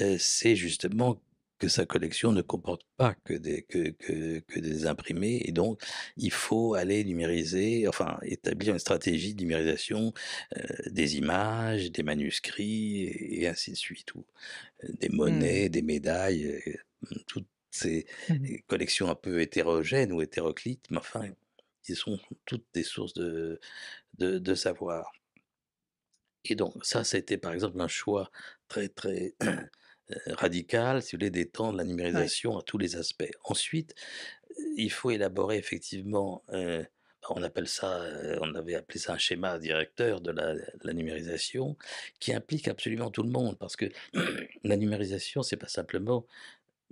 euh, c'est justement que sa collection ne comporte pas que des, que, que, des imprimés. Et donc, il faut aller numériser, enfin, établir une stratégie de numérisation des images, des manuscrits, et, ainsi de suite. Ou, des mmh. monnaies, des médailles, mmh, toutes ces mmh collections un peu hétérogènes ou hétéroclites, mais enfin, ils sont toutes des sources de, de, de savoir. Et donc, ça, c'était par exemple un choix très, très Euh, radicale, si vous voulez, d'étendre la numérisation à tous les aspects. Ensuite, il faut élaborer effectivement, euh, bah, on appelle ça, on avait appelé ça un schéma directeur de la, la numérisation, qui implique absolument tout le monde, parce que la numérisation, c'est pas simplement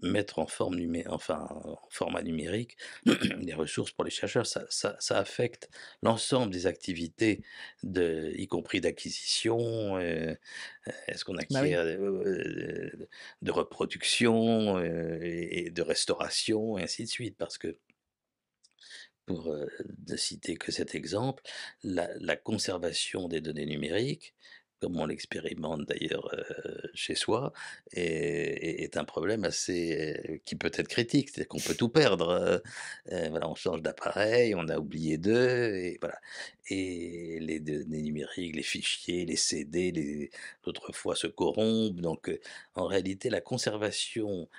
mettre en, forme enfin, en format numérique des ressources pour les chercheurs. Ça, ça, affecte l'ensemble des activités, de, y compris d'acquisition, euh, est-ce qu'on bah acquiert euh, de reproduction euh, et de restauration, et ainsi de suite, parce que pour ne citer que cet exemple, la, la conservation des données numériques comme on l'expérimente d'ailleurs chez soi, est, est, un problème assez qui peut être critique, cest qu'on peut tout perdre. voilà, on change d'appareil, on a oublié deux, et voilà. Et les données numériques, les fichiers, les CD, d'autres fois se corrompent. Donc, en réalité, la conservation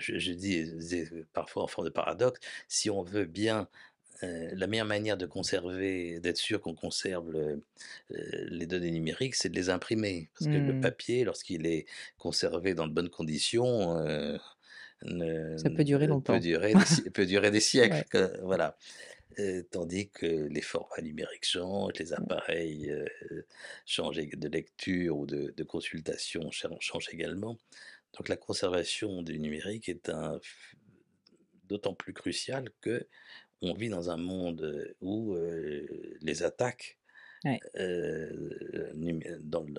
je, dis parfois en forme de paradoxe, si on veut bien euh, la meilleure manière de conserver, d'être sûr qu'on conserve euh, les données numériques, c'est de les imprimer. Parce que le mmh. papier, lorsqu'il est conservé dans de bonnes conditions, euh, ça peut durer longtemps. Peut durer, des, peut durer des siècles. voilà. Tandis que les formats numériques changent, les mmh. appareils changent de lecture ou de, consultation changent également. Donc la conservation du numérique est d'autant plus cruciale que on vit dans un monde où les attaques euh, euh, dans le,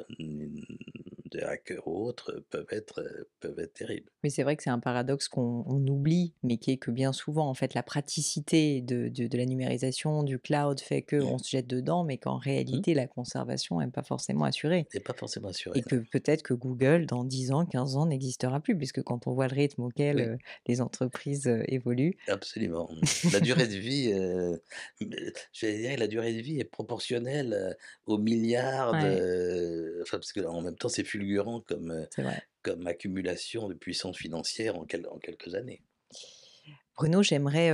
de hackers ou autres euh, peuvent être, peuvent être terribles. Mais c'est vrai que c'est un paradoxe qu'on oublie, mais qui est que bien souvent, en fait, la praticité de, de, la numérisation, du cloud, fait qu'on mmh. se jette dedans, mais qu'en mmh. réalité, la conservation n'est pas forcément assurée. pas forcément assurée. Et que peut-être que Google, dans 10 ans, 15 ans, n'existera plus, puisque quand on voit le rythme auquel les entreprises évoluent. Absolument. La durée de vie, je vais dire, la durée de vie est proportionnelle aux milliards Enfin, parce que en même temps, c'est fulgurant comme, comme accumulation de puissance financière en, quelques années. Bruno, j'aimerais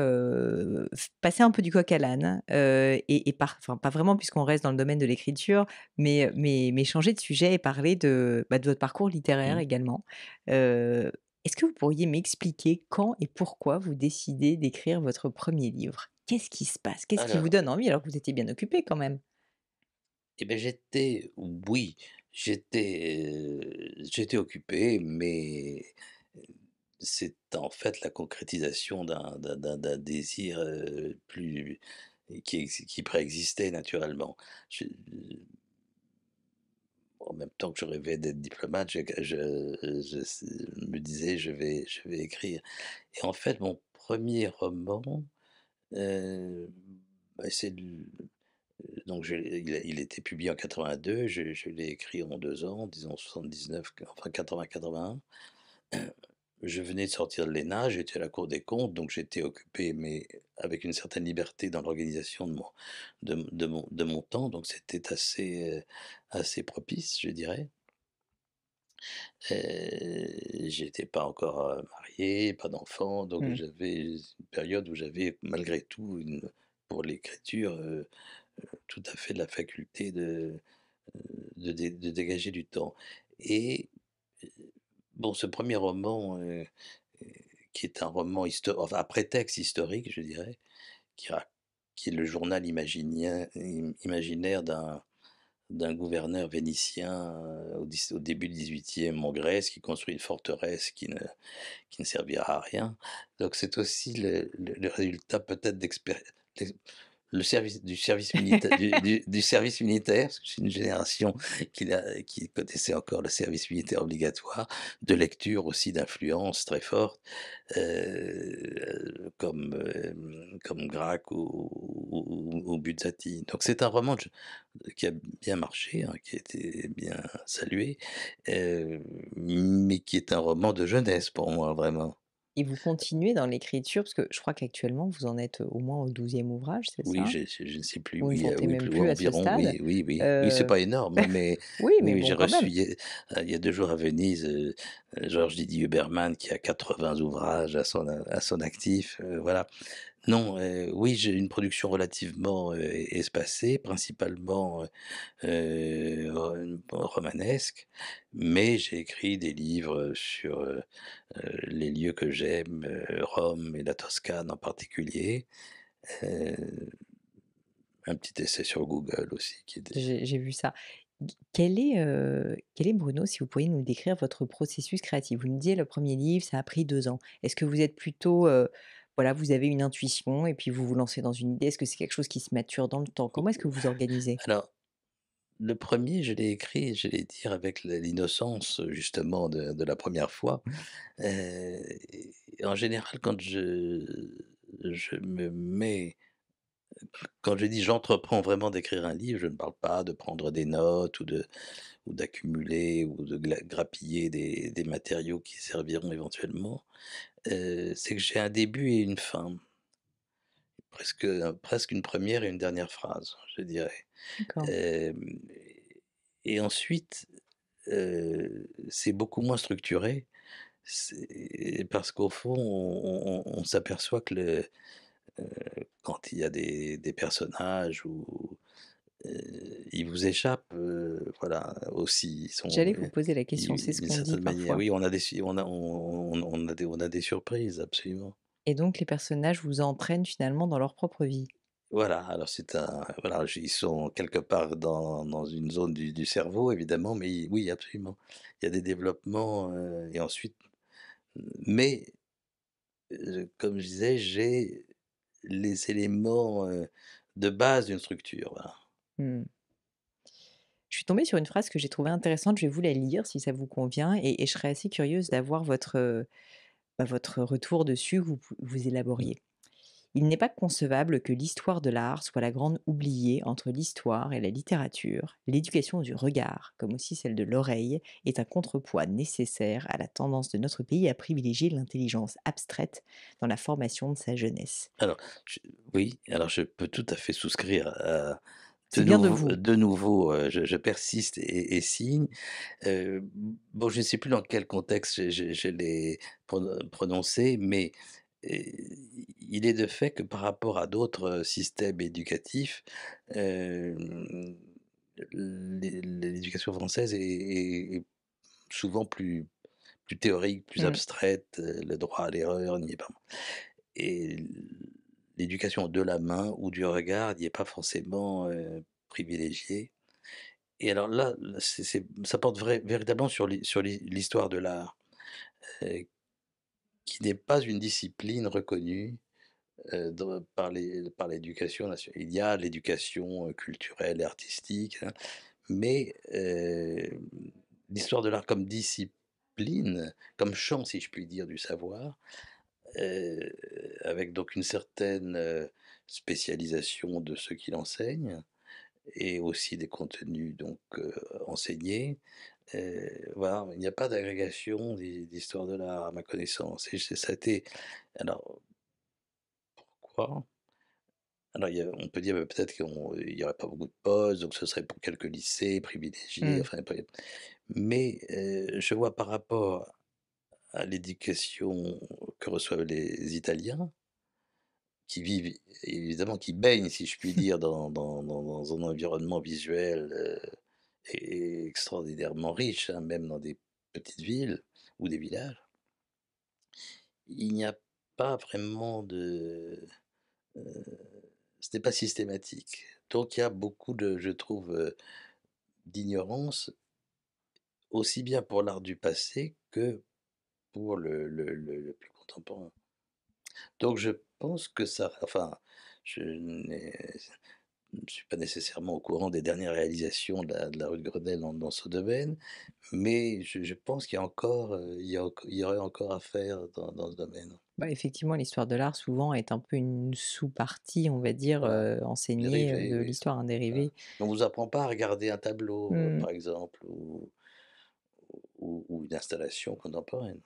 passer un peu du coq à l'âne, et, pas vraiment puisqu'on reste dans le domaine de l'écriture, mais, changer de sujet et parler de, bah, de votre parcours littéraire mmh. également. Est-ce que vous pourriez m'expliquer quand et pourquoi vous décidez d'écrire votre premier livre Qu'est-ce qui se passe Qu'est-ce qui vous donne envie alors que vous étiez bien occupé quand même eh bien, j'étais, oui, j'étais, j'étais occupé, mais c'est en fait la concrétisation d'un d'un- d'un- désir euh, plus qui, qui préexistait naturellement. en même temps que je rêvais d'être diplomate, je, je- me disais je vais, je vais écrire. Et en fait, mon premier roman, euh, bah, c'est le- donc il, était publié en 82, je, je l'ai écrit en deux ans, disons 79, enfin 80-81. Je venais de sortir de l'ENA, j'étais à la Cour des comptes, donc j'étais occupé, mais avec une certaine liberté dans l'organisation de mon, de, mon, de mon temps, donc c'était assez, euh, assez propice, je dirais. Euh, j'étais pas encore euh, marié, pas d'enfant, donc mmh. j'avais une période où j'avais malgré tout, une, pour l'écriture, tout à fait la faculté de, de, dégager du temps. Et euh, bon, ce premier roman, euh, euh, qui est un roman historique, enfin, à prétexte historique, je dirais, qui, qui est le journal imaginaire d'un d'un gouverneur vénitien au, début du XVIIIe en Grèce qui construit une forteresse qui ne, qui ne servira à rien. Donc c'est aussi le, résultat peut-être le service, du, service militaire, du, service parce que c'est une génération qui, a, qui connaissait encore le service militaire obligatoire, de lecture aussi d'influence très forte, euh, comme, euh, comme Grac ou, ou, Buzzati. Donc c'est un roman qui a bien marché, hein, qui a été bien salué, euh, mais qui est un roman de jeunesse pour moi, vraiment. Et vous continuez dans l'écriture, parce que je crois qu'actuellement, vous en êtes au moins au 12e ouvrage, c'est ça Oui, je, ne sais plus. oui, oui, environ, Oui, c'est euh, pas énorme, hein, mais, oui, mais j'ai reçu euh, il y, a, deux jours à Venise euh, Georges Didier Huberman qui a 80 ouvrages à son, à son actif. voilà. Non, oui, j'ai une production relativement espacée, principalement romanesque, mais j'ai écrit des livres sur les lieux que j'aime, Rome et la Toscane en particulier. un petit essai sur Google aussi. J'ai vu ça. Quel est, quel est, Bruno, si vous pourriez nous décrire votre processus créatif Vous nous disiez le premier livre, ça a pris deux ans. Est-ce que vous êtes plutôt voilà, vous avez une intuition et puis vous vous lancez dans une idée Est-ce que c'est quelque chose qui se mature dans le temps Comment est-ce que vous organisez Alors, le premier, je l'ai écrit, je l'ai dit avec l'innocence justement de, la première fois. Mmh. Euh, en général, quand je, je me mets quand je dis j'entreprends vraiment d'écrire un livre, je ne parle pas de prendre des notes ou de ou d'accumuler ou de grappiller des, des, matériaux qui serviront éventuellement. Euh, c'est que j'ai un début et une fin, presque euh, presque une première et une dernière phrase, je dirais. et ensuite, euh, c'est beaucoup moins structuré parce qu'au fond, on, on s'aperçoit que le euh, quand il y a des, des personnages où euh, ils vous échappent, euh, voilà, aussi. J'allais vous poser la question, c'est ce qu'on dit parfois. Oui, on a, des, on, a, on, a des, on a des surprises, absolument. Et donc, les personnages vous entraînent finalement dans leur propre vie voilà, alors c'est un. Voilà, ils sont quelque part dans, dans une zone du, cerveau, évidemment, mais oui, absolument. Il y a des développements, et ensuite. Mais, comme je disais, j'ai les éléments de base d'une structure. Mmh. Je suis tombée sur une phrase que j'ai trouvée intéressante, je vais vous la lire si ça vous convient, et, je serais assez curieuse d'avoir votre, bah, votre retour dessus, vous, vous mmh. élaboriez. Il n'est pas concevable que l'histoire de l'art soit la grande oubliée entre l'histoire et la littérature. L'éducation du regard, comme aussi celle de l'oreille, est un contrepoids nécessaire à la tendance de notre pays à privilégier l'intelligence abstraite dans la formation de sa jeunesse. Alors, oui, alors je peux tout à fait souscrire à, de, nouveau, de, nouveau, euh, je, persiste et, signe. Euh, bon, je ne sais plus dans quel contexte je l'ai prononcé, mais il est de fait que par rapport à d'autres systèmes éducatifs, l'éducation française est, souvent plus, plus théorique, plus mmh. abstraite, le droit à l'erreur n'y est pas. Et l'éducation de la main ou du regard n'y est pas forcément privilégiée. Et alors là, ça porte véritablement sur l'histoire de l'art, qui n'est pas une discipline reconnue euh, par l'éducation nationale. Il y a l'éducation culturelle et artistique, hein, mais l'histoire de l'art comme discipline, comme champ, si je puis dire, du savoir, avec donc une certaine spécialisation de ceux qui l'enseignent, et aussi des contenus donc enseignés, voilà, il n'y a pas d'agrégation d'histoire de l'art à ma connaissance. Et ça a été. Alors, pourquoi alors, on peut dire bah, peut-être qu'il n'y aurait pas beaucoup de postes, donc ce serait pour quelques lycées privilégiés. Mmh. mais euh, je vois par rapport à l'éducation que reçoivent les Italiens, qui vivent, évidemment, qui baignent, si je puis dire, dans, dans, dans, dans un environnement visuel euh, est extraordinairement riche, hein, même dans des petites villes ou des villages, il n'y a pas vraiment de... Euh, ce n'est pas systématique. Donc il y a beaucoup de, je trouve, euh, d'ignorance, aussi bien pour l'art du passé que pour le, le, le, le, plus contemporain. Donc je pense que ça... Enfin, je n'ai ne suis pas nécessairement au courant des dernières réalisations de la, rue de Grenelle dans, ce domaine, mais je, pense qu'il y, euh, encore, il y, aurait encore à faire dans, ce domaine. Bah, effectivement, l'histoire de l'art souvent est un peu une sous-partie, on va dire, euh, enseignée euh, de l'histoire, indérivée. Hein, dérivé. On ne vous apprend pas à regarder un tableau, mmh. par exemple, ou une installation contemporaine.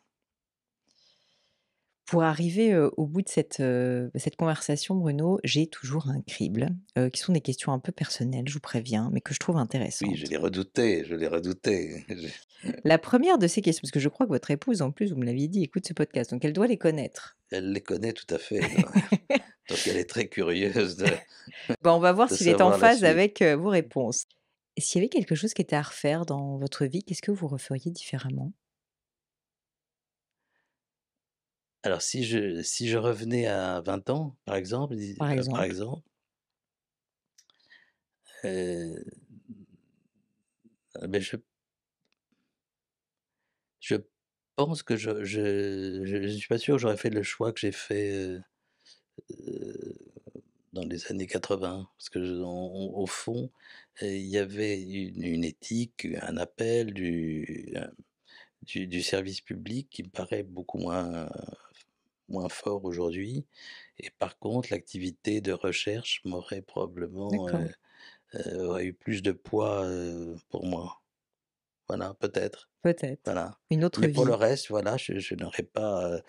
Pour arriver au bout de cette, cette conversation, Bruno, j'ai toujours un crible, qui sont des questions un peu personnelles, je vous préviens, mais que je trouve intéressantes. Oui, je les redoutais, je les redoutais. La première de ces questions, parce que je crois que votre épouse, en plus, vous me l'aviez dit, écoute ce podcast, donc elle doit les connaître. Elle les connaît tout à fait. donc elle est très curieuse. bon, on va voir s'il est en phase avec vos réponses. S'il y avait quelque chose qui était à refaire dans votre vie, qu'est-ce que vous referiez différemment Alors, si je, si je revenais à 20 ans, par exemple, euh, Par exemple. Euh, ben, je, pense que je, je, suis pas sûr que j'aurais fait le choix que j'ai fait euh, dans les années 80, parce que au fond, il y avait une, éthique, un appel du, du, du service public qui me paraît beaucoup moins moins fort aujourd'hui. Et par contre, l'activité de recherche m'aurait probablement euh, euh, aurait eu plus de poids euh, pour moi. Voilà, peut-être. Peut-être. Voilà. Une autre Mais pour le reste, voilà, je, n'aurais pas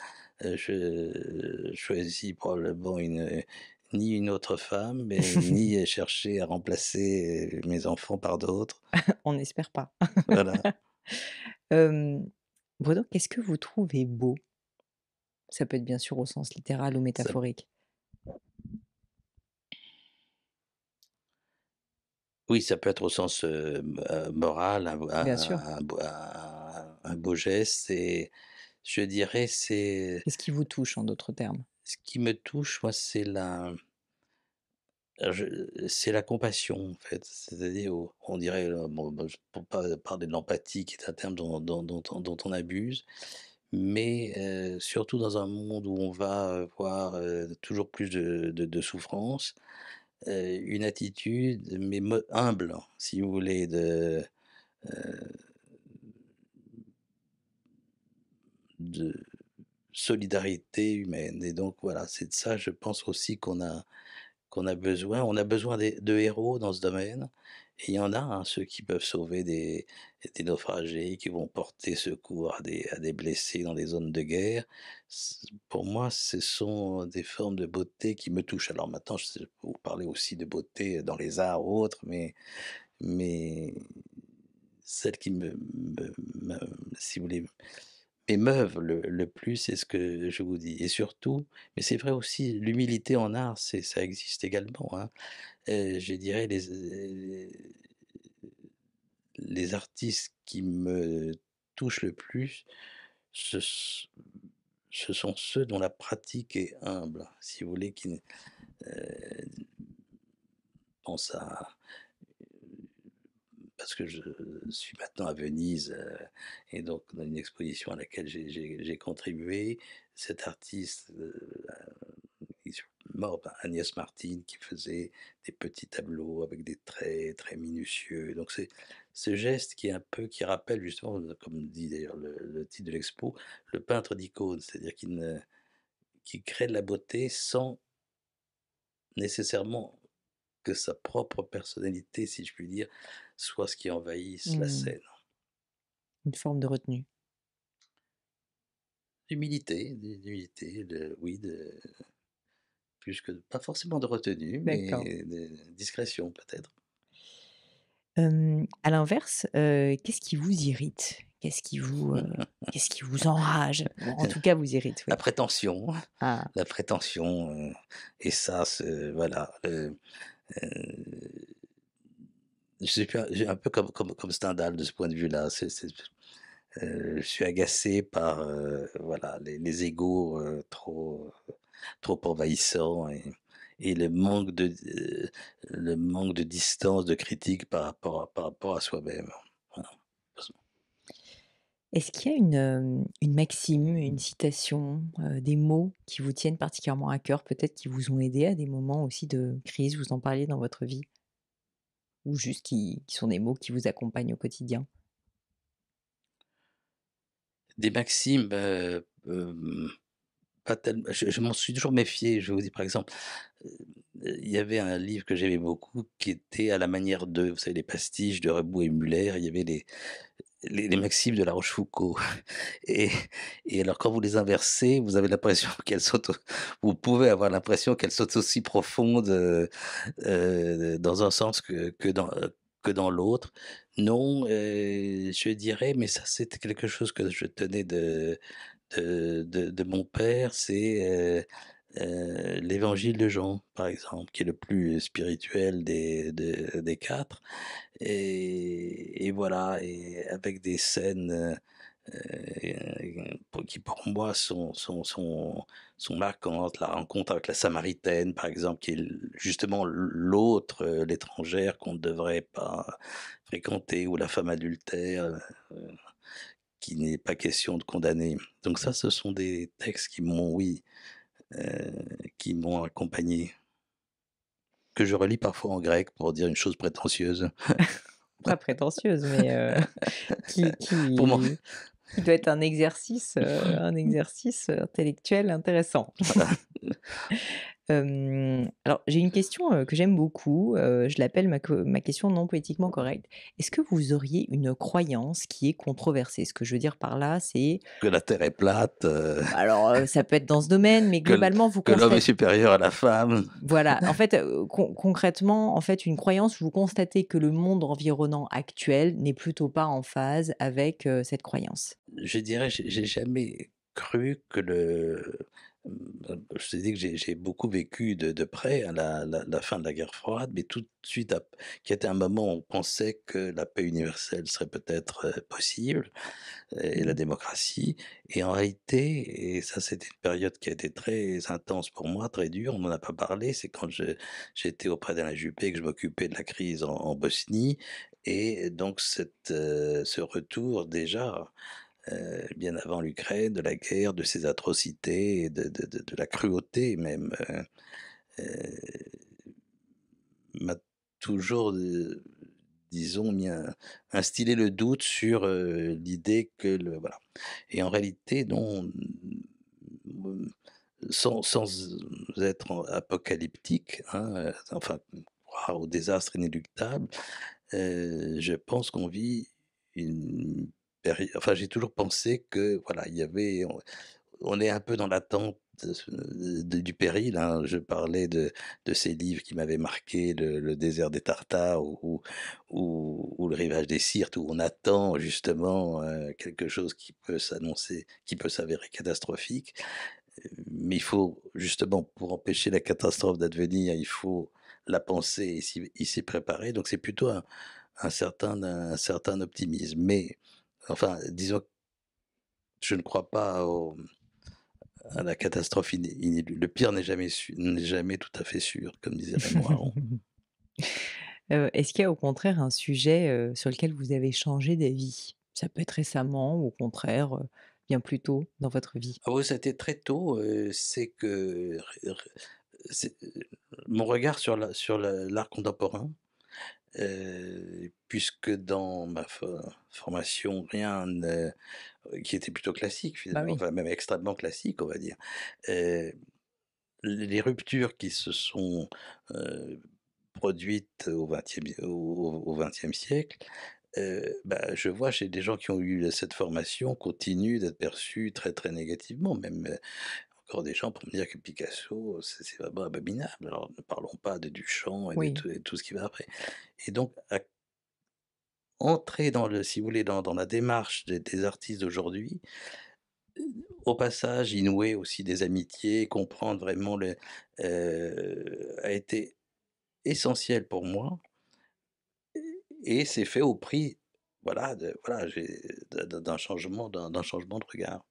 je, choisi probablement une, ni une autre femme, mais, ni chercher à remplacer mes enfants par d'autres. On n'espère pas. voilà. Euh, Bruno, qu'est-ce que vous trouvez beau ça peut être bien sûr au sens littéral ou métaphorique. Oui, ça peut être au sens moral, un, beau geste. Et je dirais, c'est. Qu'est-ce qui vous touche en d'autres termes Ce qui me touche, moi, c'est la. Ah, c'est la compassion, en fait. C'est-à-dire, on dirait, bon, pas parler de l'empathie, qui est un terme dont on abuse, mais surtout dans un monde où on va voir toujours plus de, de, souffrance, une attitude, mais humble, si vous voulez, de, de solidarité humaine. Et donc voilà, c'est de ça, je pense aussi qu'on a, a besoin. On a besoin de héros dans ce domaine il y en a, hein, ceux qui peuvent sauver des, naufragés, qui vont porter secours à des, blessés dans des zones de guerre. Pour moi, ce sont des formes de beauté qui me touchent. Alors maintenant, je vais vous parler aussi de beauté dans les arts ou autres, mais, mais celle qui me, si vous voulez, émeuve le, plus, c'est ce que je vous dis. Et surtout, mais c'est vrai aussi, l'humilité en art, ça existe également. Hein je dirais, les, les, artistes qui me touchent le plus, ce, ce, sont ceux dont la pratique est humble, si vous voulez, qui pense euh, à parce que je suis maintenant à Venise euh, et donc dans une exposition à laquelle j'ai contribué, cet artiste euh, Hein, Agnès Martin qui faisait des petits tableaux avec des traits très minutieux. Donc c'est ce geste qui est un peu qui rappelle justement, comme dit d'ailleurs le, titre de l'expo, le peintre d'icônes, c'est-à-dire qui, ne, crée de la beauté sans nécessairement que sa propre personnalité, si je puis dire, soit ce qui envahisse la mmh. scène. Une forme de retenue. D'humilité, d'humilité, oui, de, plus que pas forcément de retenue, mais de discrétion peut-être. à l'inverse, qu'est-ce qui vous irrite Qu'est-ce qui vous, qu'est-ce qui vous enrage En tout cas, vous irrite. La prétention, ah. la prétention, et ça, voilà. je un peu comme, comme, Stendhal de ce point de vue-là. je suis agacé par voilà les, les égaux trop trop envahissant et, euh, le manque de distance de critique par rapport à, soi-même. Est-ce qu'il y a une, maxime, une citation, des mots qui vous tiennent particulièrement à cœur, peut-être qui vous ont aidé à des moments aussi de crise, vous en parliez dans votre vie, ou juste qui, sont des mots qui vous accompagnent au quotidien Des maximes, bah, je, m'en suis toujours méfié. Je vous dis par exemple, il y avait un livre que j'aimais beaucoup qui était à la manière de, vous savez, les pastiches de Rebou et Muller. Il y avait les, les, maximes de La Rochefoucauld. Et, alors, quand vous les inversez, vous avez l'impression qu'elles sont, vous pouvez avoir l'impression qu'elles sont aussi profondes dans un sens que, que dans que dans l'autre. Non, je dirais, mais ça c'était quelque chose que je tenais de, de, mon père, c'est euh, euh, l'évangile de Jean, par exemple, qui est le plus spirituel des, des, quatre. Et, voilà, avec des scènes euh, qui, pour moi, sont, sont, sont, sont, marquantes. La rencontre avec la Samaritaine, par exemple, qui est justement l'autre, l'étrangère qu'on ne devrait pas fréquenter, ou la femme adultère, qui n'est pas question de condamner. Donc ça, ce sont des textes qui m'ont, oui, euh, qui m'ont accompagné, que je relis parfois en grec pour dire une chose prétentieuse. pas prétentieuse, mais euh, qui, pour moi. doit être un exercice, euh, un exercice intellectuel intéressant. alors, j'ai une question que j'aime beaucoup. je l'appelle ma, question non politiquement correcte. Est-ce que vous auriez une croyance qui est controversée Ce que je veux dire par là, c'est. Que la Terre est plate, bah Alors, ça peut être dans ce domaine, mais globalement, vous que l'homme est supérieur à la femme. Voilà, en fait, concrètement, en fait, une croyance, vous constatez que le monde environnant actuel n'est plutôt pas en phase avec cette croyance. Je dirais, j'ai jamais cru que le, Mmh, je t'ai dit que j'ai beaucoup vécu de, près à hein, la, fin de la guerre froide, mais tout de suite, qui était un moment où on pensait que la paix universelle serait peut-être euh, possible, euh, et la mmh. démocratie. Et en réalité, et ça c'était une période qui a été très intense pour moi, très dure, on n'en a pas parlé, c'est quand j'étais auprès d'Alain Juppé que je m'occupais de la crise en, Bosnie, et donc cette, euh, ce retour déjà euh, bien avant l'Ukraine, de la guerre, de ses atrocités, de, de, de, la cruauté même, euh, euh, m'a toujours, disons, mis instillé le doute sur l'idée que le voilà. Et en réalité, non. Sans, être apocalyptique, hein, enfin, croire au désastre inéluctable, je pense qu'on vit une enfin, j'ai toujours pensé que, voilà, il y avait, on, est un peu dans l'attente du péril. Hein. Je parlais de, ces livres qui m'avaient marqué, le, désert des Tartares ou, le rivage des Sirtes, où on attend justement euh, quelque chose qui peut s'annoncer, qui peut s'avérer catastrophique. Mais il faut justement, pour empêcher la catastrophe d'advenir, il faut la penser et s'y préparer. Donc c'est plutôt un, certain, un certain optimisme. Mais Enfin, disons, je ne crois pas à la catastrophe inédite. Le pire n'est jamais, tout à fait sûr, comme disait Raymond euh, Est-ce qu'il y a au contraire un sujet euh, sur lequel vous avez changé d'avis Ça peut être récemment ou au contraire euh, bien plus tôt dans votre vie Ah oui, c'était très tôt. c'est que mon regard sur l'art contemporain euh, puisque dans ma formation, rien qui était plutôt classique bah finalement, même extrêmement classique, on va dire. Euh, les ruptures qui se sont euh, produites au XXe au, siècle, bah, je vois chez des gens qui ont eu cette formation continue d'être perçus très très négativement, même des gens pour me dire que Picasso, c'est vraiment abominable. Alors ne parlons pas de Duchamp et de tout, ce qui va après. Et donc, entrer dans le, si vous voulez, dans, dans la démarche des, artistes d'aujourd'hui, euh, au passage, inouer aussi des amitiés, comprendre vraiment le, euh, a été essentiel pour moi. Et c'est fait au prix, voilà, voilà, d'un changement, d'un changement de regard.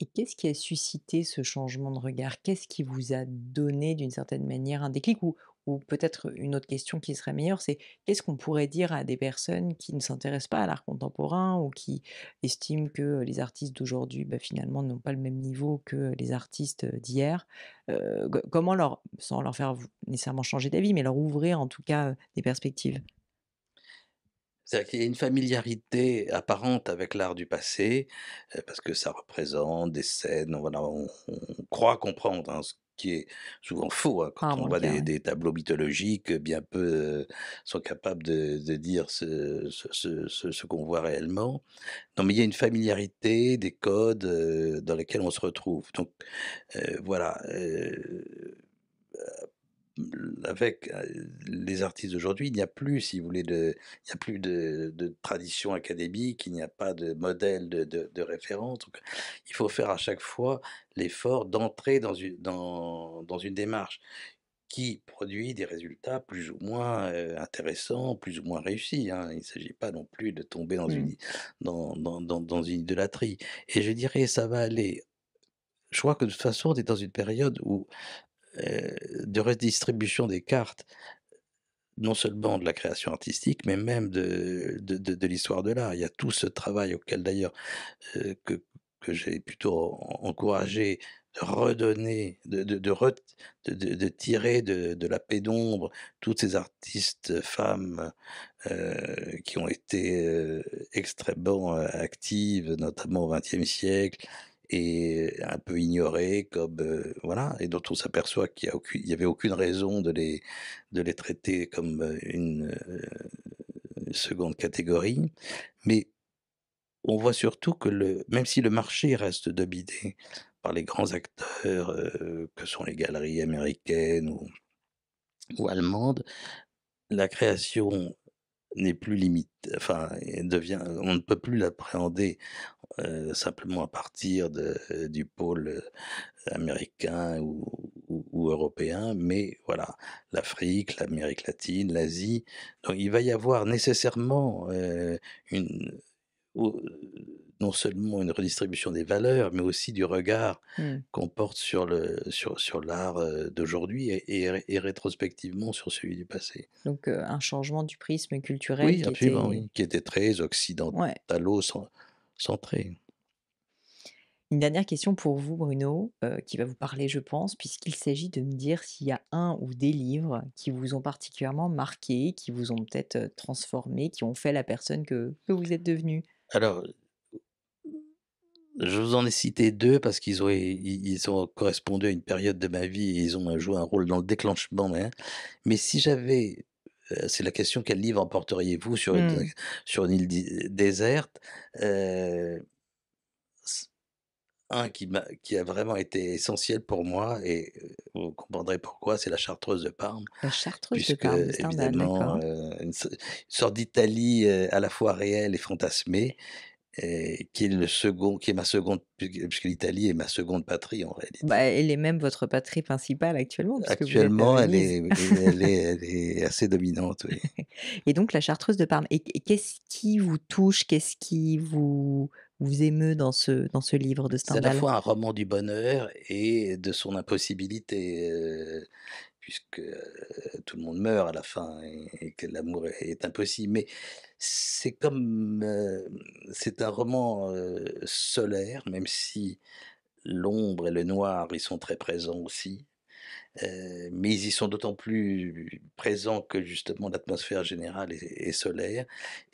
Et qu'est-ce qui a suscité ce changement de regard? Qu'est-ce qui vous a donné d'une certaine manière un déclic? Ou ou peut-être une autre question qui serait meilleure, c'est qu'est-ce qu'on pourrait dire à des personnes qui ne s'intéressent pas à l'art contemporain ou qui estiment que les artistes d'aujourd'hui, bah, finalement, n'ont pas le même niveau que les artistes d'hier euh, Comment leur, sans leur faire nécessairement changer d'avis, mais leur ouvrir en tout cas des perspectives c'est-à-dire qu'il y a une familiarité apparente avec l'art du passé, euh, parce que ça représente des scènes, on, croit comprendre hein, ce qui est souvent faux. Hein, quand ah, on voit des, tableaux mythologiques, bien peu euh, sont capables de, dire ce, ce, ce, qu'on voit réellement. Non, mais il y a une familiarité des codes euh, dans lesquels on se retrouve. Donc, voilà avec les artistes d'aujourd'hui, il n'y a plus, si vous voulez, de, il a plus de, tradition académique, il n'y a pas de modèle de, de, référence. il faut faire à chaque fois l'effort d'entrer dans une, dans, dans une démarche qui produit des résultats plus ou moins intéressants, plus ou moins réussis. Hein. Il ne s'agit pas non plus de tomber dans, une, mmh. dans, dans, dans, dans une idolâtrie. Et je dirais, ça va aller je crois que de toute façon, on est dans une période où euh, de redistribution des cartes, non seulement de la création artistique, mais même de, l'histoire de l'art. Il y a tout ce travail auquel d'ailleurs euh, que, j'ai plutôt encouragé de redonner, de, de, tirer de, la pénombre toutes ces artistes femmes euh, qui ont été extrêmement actives, notamment au XXe siècle, et un peu ignorés, comme euh, voilà, et dont on s'aperçoit qu'il n'y avait aucune raison de les de les traiter comme euh, une, euh, seconde catégorie. Mais on voit surtout que le, même si le marché reste dominé par les grands acteurs que sont les galeries américaines ou, ou allemandes, la création n'est plus limite, enfin, devient, on ne peut plus l'appréhender euh, simplement à partir euh, du pôle euh, américain ou, européen, mais voilà, l'Afrique, l'Amérique latine, l'Asie. Donc il va y avoir nécessairement une, non seulement une redistribution des valeurs, mais aussi du regard mmh. qu'on porte sur, le, sur, sur l'art d'aujourd'hui et, rétrospectivement sur celui du passé. Donc un changement du prisme culturel. Oui, qui était... Oui, qui était très occidental centré. Une dernière question pour vous, Bruno, euh, qui va vous parler, je pense, puisqu'il s'agit de me dire s'il y a un ou des livres qui vous ont particulièrement marqué, qui vous ont peut-être euh, transformé, qui ont fait la personne que, vous êtes devenu. Alors, je vous en ai cité deux parce qu'ils ont, correspondu à une période de ma vie et ils ont joué un rôle dans le déclenchement. Hein. Mais si j'avais c'est la question quel livre emporteriez-vous sur, une, mmh. île euh, déserte un qui, a, vraiment été essentiel pour moi, et vous comprendrez pourquoi, c'est la Chartreuse de Parme. La Chartreuse de Parme, une, sorte d'Italie à la fois réelle et fantasmée, qui est le second, qui est ma seconde, puisque l'Italie est ma seconde patrie en réalité. Bah, elle est même votre patrie principale actuellement. Actuellement, elle est, est, assez dominante. Et donc la Chartreuse de Parme. Et, qu'est-ce qui vous touche Qu'est-ce qui vous vous émeut dans ce dans ce livre de Stendhal C'est à la fois un roman du bonheur et de son impossibilité. Euh, puisque euh, tout le monde meurt à la fin et, et que l'amour est impossible. Mais c'est comme euh, c'est un roman euh, solaire, même si l'ombre et le noir y sont très présents aussi. Euh, mais ils y sont d'autant plus présents que justement l'atmosphère générale est, solaire.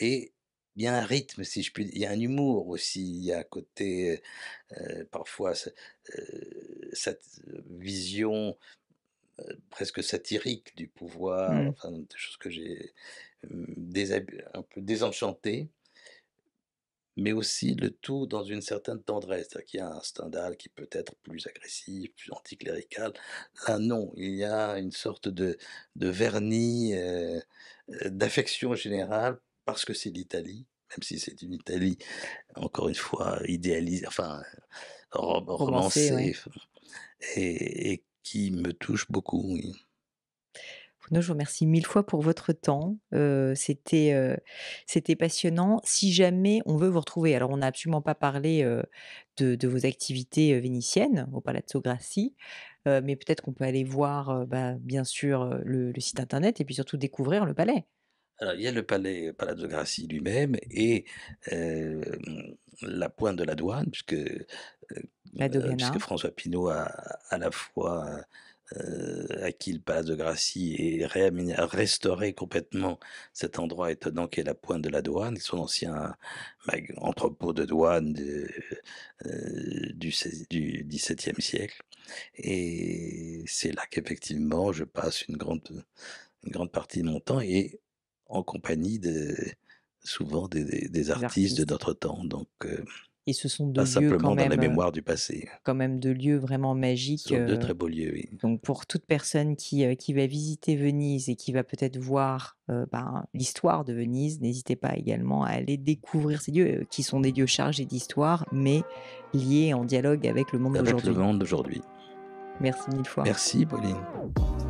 Et il y a un rythme, si je puis dire, il y a un humour aussi, il y a un côté, parfois, cette vision euh, presque satirique du pouvoir, mmh. des choses que j'ai un peu désenchantées, mais aussi le tout dans une certaine tendresse. cest à qu'il y a un Stendhal qui peut être plus agressif, plus anticlérical. Là, ah non, il y a une sorte de, vernis, euh, euh, d'affection générale, parce que c'est l'Italie, même si c'est une Italie, encore une fois, idéalisée, enfin, romancée. Et, et, qui me touche beaucoup. je vous remercie mille fois pour votre temps. Euh, euh, C'était passionnant. Si jamais on veut vous retrouver, alors on n'a absolument pas parlé euh, de, vos activités euh, vénitiennes au Palazzo Grassi, mais peut-être qu'on peut aller voir, bah, bien sûr, le, le, site internet et puis surtout découvrir le palais. Alors, il y a le palais Palazzo Grassi lui-même et la pointe de la douane, puisque euh, euh, puisque François Pinault a à la fois acquis euh, le Palais de Gracie et restauré complètement cet endroit étonnant qui est la pointe de la douane, son ancien entrepôt de douane du, XVIIe siècle. Et c'est là qu'effectivement je passe une grande, partie de mon temps et en compagnie souvent des, artistes, de notre temps. Donc. Et ce sont de lieux quand même, dans la mémoire du passé. Quand même de lieux vraiment magiques. Ce sont très beaux lieux, oui. Donc pour toute personne qui, qui va visiter Venise et qui va peut-être voir ben, l'histoire de Venise, n'hésitez pas également à aller découvrir ces lieux qui sont des lieux chargés d'histoire, mais liés en dialogue avec le monde Avec le monde d'aujourd'hui. Merci mille fois. Merci Pauline.